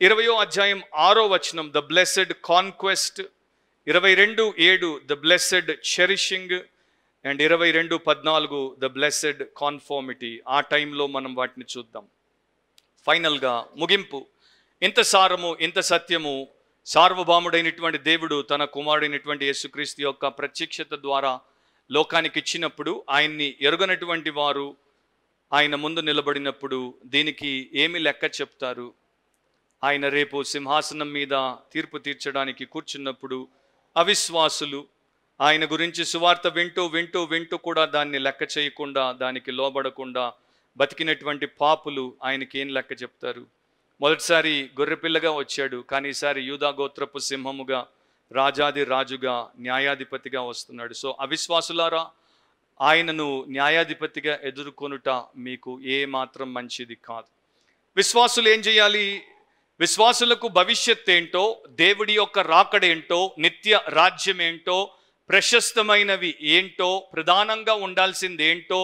ఇరవయో అధ్యాయం ఆరో వచనం ద బ్లెస్సెడ్ కాన్క్వెస్ట్ ఇరవై రెండు ఏడు ద బ్లెస్సెడ్ చెరిషింగ్ అండ్ ఇరవై రెండు పద్నాలుగు ద బ్లెస్సెడ్ కాన్ఫార్మిటీ ఆ టైంలో మనం వాటిని చూద్దాం ఫైనల్గా ముగింపు ఇంత సారము ఇంత సత్యము సార్వభౌముడైనటువంటి దేవుడు తన కుమారుడైనటువంటి యేసుక్రీస్తు యొక్క ప్రత్యక్షత ద్వారా లోకానికి ఇచ్చినప్పుడు ఆయన్ని ఎరుగనటువంటి వారు ఆయన ముందు నిలబడినప్పుడు దీనికి ఏమి లెక్క చెప్తారు ఆయన రేపు సింహాసనం మీద తీర్పు తీర్చడానికి కూర్చున్నప్పుడు అవిశ్వాసులు ఆయన గురించి సువార్త వింటూ వింటూ వింటూ కూడా దాన్ని లెక్క చేయకుండా దానికి లోబడకుండా బతికినటువంటి పాపులు ఆయనకి ఏం లెక్క చెప్తారు మొదటిసారి గొర్రెపిల్లగా వచ్చాడు కానీ ఈసారి యూదా గోత్రపు సింహముగా రాజాది రాజుగా న్యాయాధిపతిగా వస్తున్నాడు సో అవిశ్వాసులారా ఆయనను న్యాయాధిపతిగా ఎదుర్కొనుట మీకు ఏ మాత్రం మంచిది కాదు విశ్వాసులు ఏం చేయాలి విశ్వాసులకు భవిష్యత్ ఏంటో దేవుడి యొక్క రాకడేంటో నిత్య రాజ్యం ఏంటో ప్రశస్తమైనవి ఏంటో ప్రధానంగా ఉండాల్సింది ఏంటో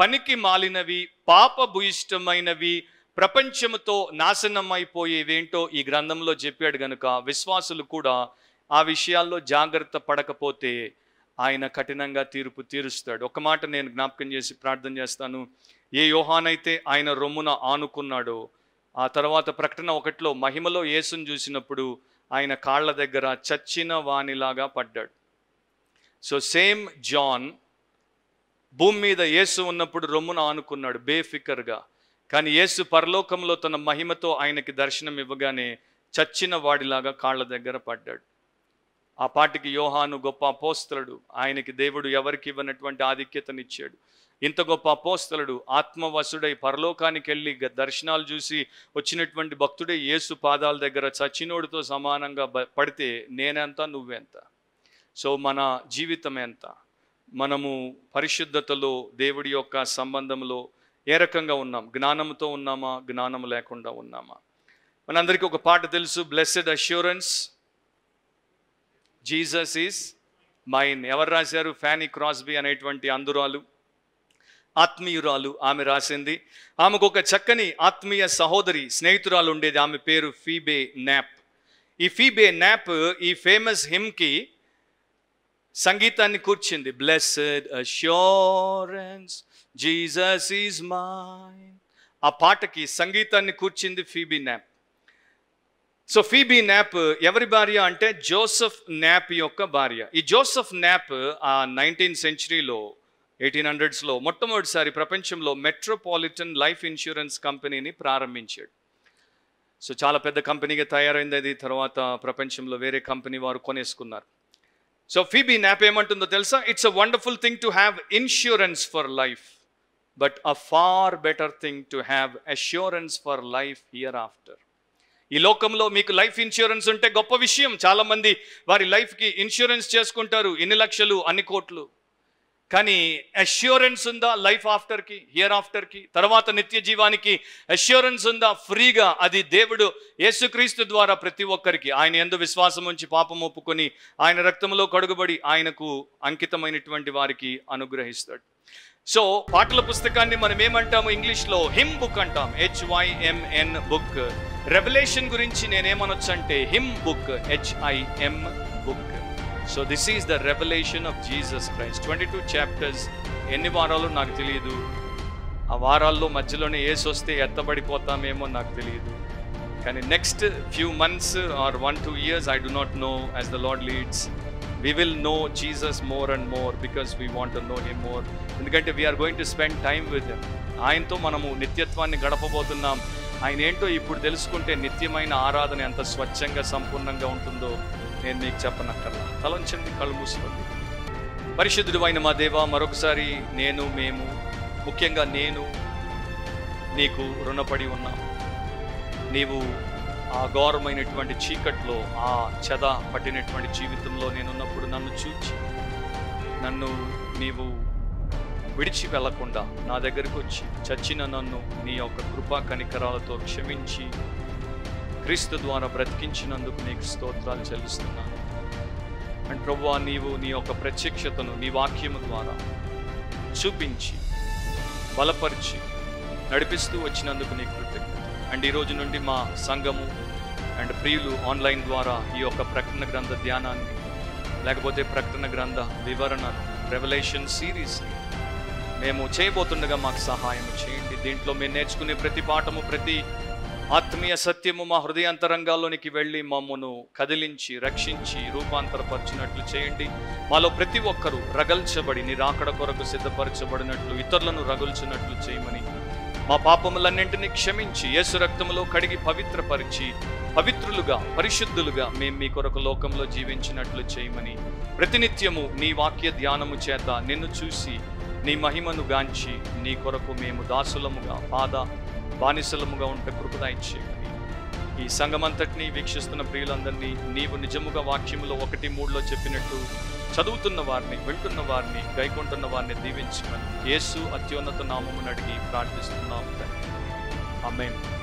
పనికి మాలినవి పాపభూయిష్టమైనవి ప్రపంచముతో నాశనం అయిపోయేవేంటో ఈ గ్రంథంలో చెప్పాడు గనుక విశ్వాసులు కూడా ఆ విషయాల్లో జాగ్రత్త పడకపోతే ఆయన కఠినంగా తీర్పు తీరుస్తాడు ఒక మాట నేను జ్ఞాపకం చేసి ప్రార్థన చేస్తాను ఏ యోహానైతే ఆయన రొమ్మున ఆనుకున్నాడో ఆ తర్వాత ప్రకటన ఒకటిలో మహిమలో యేసును చూసినప్పుడు ఆయన కాళ్ళ దగ్గర చచ్చిన వాణిలాగా పడ్డాడు సో సేమ్ జాన్ భూమి మీద యేసు ఉన్నప్పుడు రొమ్మున ఆనుకున్నాడు బేఫికర్గా కానీ యేసు పరలోకంలో తన మహిమతో ఆయనకి దర్శనం ఇవ్వగానే చచ్చిన వాడిలాగా కాళ్ళ దగ్గర పడ్డాడు ఆ పాటికి యోహాను గొప్ప అపోస్తలుడు ఆయనకి దేవుడు ఎవరికి ఇవ్వనటువంటి ఆధిక్యతనిచ్చాడు ఇంత గొప్ప అపోస్తలుడు ఆత్మవసుడై పరలోకానికి వెళ్ళి దర్శనాలు చూసి వచ్చినటువంటి భక్తుడే యేసు పాదాల దగ్గర చచ్చినోడితో సమానంగా పడితే నేనెంత నువ్వెంత సో మన జీవితం ఎంత మనము పరిశుద్ధతలో దేవుడి యొక్క సంబంధంలో ఏ రకంగా ఉన్నాం జ్ఞానంతో ఉన్నామా జ్ఞానం లేకుండా ఉన్నామా మనందరికీ ఒక పాట తెలుసు blessed assurance Jesus is mine ఎవరు రాశారు ఫ్యానీ క్రాస్బీ అనేటువంటి అందురాలు ఆత్మీయురాలు ఆమె రాసింది ఆమెకు ఒక చక్కని ఆత్మీయ సహోదరి స్నేహితురాలు ఉండేది ఆమె పేరు ఫీబే నాప్ ఈ ఫీబే న్యాప్ ఈ ఫేమస్ హిమ్కి సంగీతాన్ని కూర్చింది blessed assurance Jesus is mine ఆ పాటకి సంగీతాన్ని కూర్చింది Phoebe Knapp so Phoebe Knapp ఎవరి భార్య అంటే జోసెఫ్ న్యాప్ యొక్క భార్య ఈ జోసెఫ్ న్యాప్ ఆ నైన్టీన్ సెంచరీలో ఎయిటీన్ హండ్రెడ్స్లో మొట్టమొదటిసారి ప్రపంచంలో మెట్రోపాలిటన్ లైఫ్ ఇన్సూరెన్స్ కంపెనీని ప్రారంభించాడు సో చాలా పెద్ద కంపెనీగా తయారైంది అది తర్వాత ప్రపంచంలో వేరే కంపెనీ వారు కొనేసుకున్నారు సో ఫీబీ న్యాప్ ఏమంటుందో తెలుసా it's a wonderful thing to have insurance for life but a far better thing to have assurance for life hereafter ఈ లోకంలో మీకు లైఫ్ ఇన్సూరెన్స్ ఉంటే గొప్ప విషయం చాలామంది వారి లైఫ్కి ఇన్సూరెన్స్ చేసుకుంటారు ఎన్ని లక్షలు అన్ని కోట్లు కానీ అష్యూరెన్స్ ఉందా లైఫ్ ఆఫ్టర్కి ఇయర్ ఆఫ్టర్కి తర్వాత నిత్య జీవానికి అష్యూరెన్స్ ఉందా ఫ్రీగా అది దేవుడు యేసుక్రీస్తు ద్వారా ప్రతి ఒక్కరికి ఆయన ఎందు విశ్వాసం ఉంచి పాపం ఒప్పుకొని ఆయన రక్తంలో కడుగుబడి ఆయనకు అంకితమైనటువంటి వారికి అనుగ్రహిస్తాడు సో పాటల పుస్తకాన్ని మనం ఏమంటాము ఇంగ్లీష్లో హిమ్ బుక్ అంటాం హెచ్వైఎంఎన్ బుక్ రెవల్యూషన్ గురించి నేనేమనొచ్చు అంటే hymn book H I M book so this is the revolution of Jesus Christ twenty two chapters ఎన్ని వారాలు నాకు తెలియదు ఆ వారాల్లో మధ్యలోనే ఏసు వస్తే ఎత్తబడిపోతామేమో నాకు తెలియదు కానీ next few months or one two years I do not know as the Lord leads we will know Jesus more and more because we want know him more ఎందుకంటే we are going to spend time with ఆయనతో మనము నిత్యత్వాన్ని గడపబోతున్నాం ఆయన ఏంటో ఇప్పుడు తెలుసుకుంటే నిత్యమైన ఆరాధన ఎంత స్వచ్ఛంగా సంపూర్ణంగా ఉంటుందో నేను మీకు చెప్పనక్కర్లా తలంచండి కళ్ళు మూసుకోండి పరిశుద్ధుడు అయిన మా దేవ మరొకసారి నేను మేము ముఖ్యంగా నేను నీకు రుణపడి ఉన్నాం నీవు ఆ ఘోరమైనటువంటి చీకట్లో ఆ చెద పట్టినటువంటి జీవితంలో నేనున్నప్పుడు నన్ను చూచి నన్ను నీవు విడిచి వెళ్లకుండా నా దగ్గరకు వచ్చి చచ్చిన నన్ను నీ యొక్క కృపా కనికరాలతో క్షమించి క్రీస్తు ద్వారా బ్రతికించినందుకు నీకు స్తోత్రాలు చెల్లిస్తున్నాను అండ్ ప్రభు నీవు నీ యొక్క ప్రత్యక్షతను నీ వాక్యము ద్వారా చూపించి బలపరిచి నడిపిస్తూ వచ్చినందుకు నీకు కృతజ్ఞత అండ్ ఈరోజు నుండి మా సంఘము అండ్ ప్రియులు ఆన్లైన్ ద్వారా ఈ యొక్క ప్రకటన గ్రంథ ధ్యానాన్ని లేకపోతే ప్రకటన గ్రంథ వివరణ రెవల్యూషన్ సిరీస్ని మేము చేయబోతుండగా మాకు సహాయం చేయండి దీంట్లో మేము నేర్చుకునే ప్రతి పాఠము ప్రతి ఆత్మీయ సత్యము మా హృదయాంతరంగాల్లోనికి వెళ్ళి మమ్మను కదిలించి రక్షించి రూపాంతరపరిచినట్లు చేయండి మాలో ప్రతి ఒక్కరూ రగల్చబడి నీ రాకడ కొరకు సిద్ధపరచబడినట్లు ఇతరులను రగుల్చినట్లు చేయమని మా పాపములన్నింటినీ క్షమించి యేసు రక్తములో కడిగి పవిత్రపరిచి పవిత్రులుగా పరిశుద్ధులుగా మేము మీ కొరకు లోకంలో జీవించినట్లు చేయమని ప్రతినిత్యము నీ వాక్య ధ్యానము చేత నిన్ను చూసి నీ మహిమను గాంచి నీ కొరకు మేము దాసులముగా పాద బానిసలముగా ఉంటే కృపదాయించే ఈ సంఘమంతటినీ వీక్షిస్తున్న ప్రియులందరినీ నీవు నిజముగా వాక్యములో ఒకటి మూడులో చెప్పినట్టు చదువుతున్న వారిని వింటున్న వారిని గైకొంటున్న వారిని దీవించమని యేసు అత్యున్నత నామమును అడిగి ప్రార్థిస్తున్నాము అమ్మే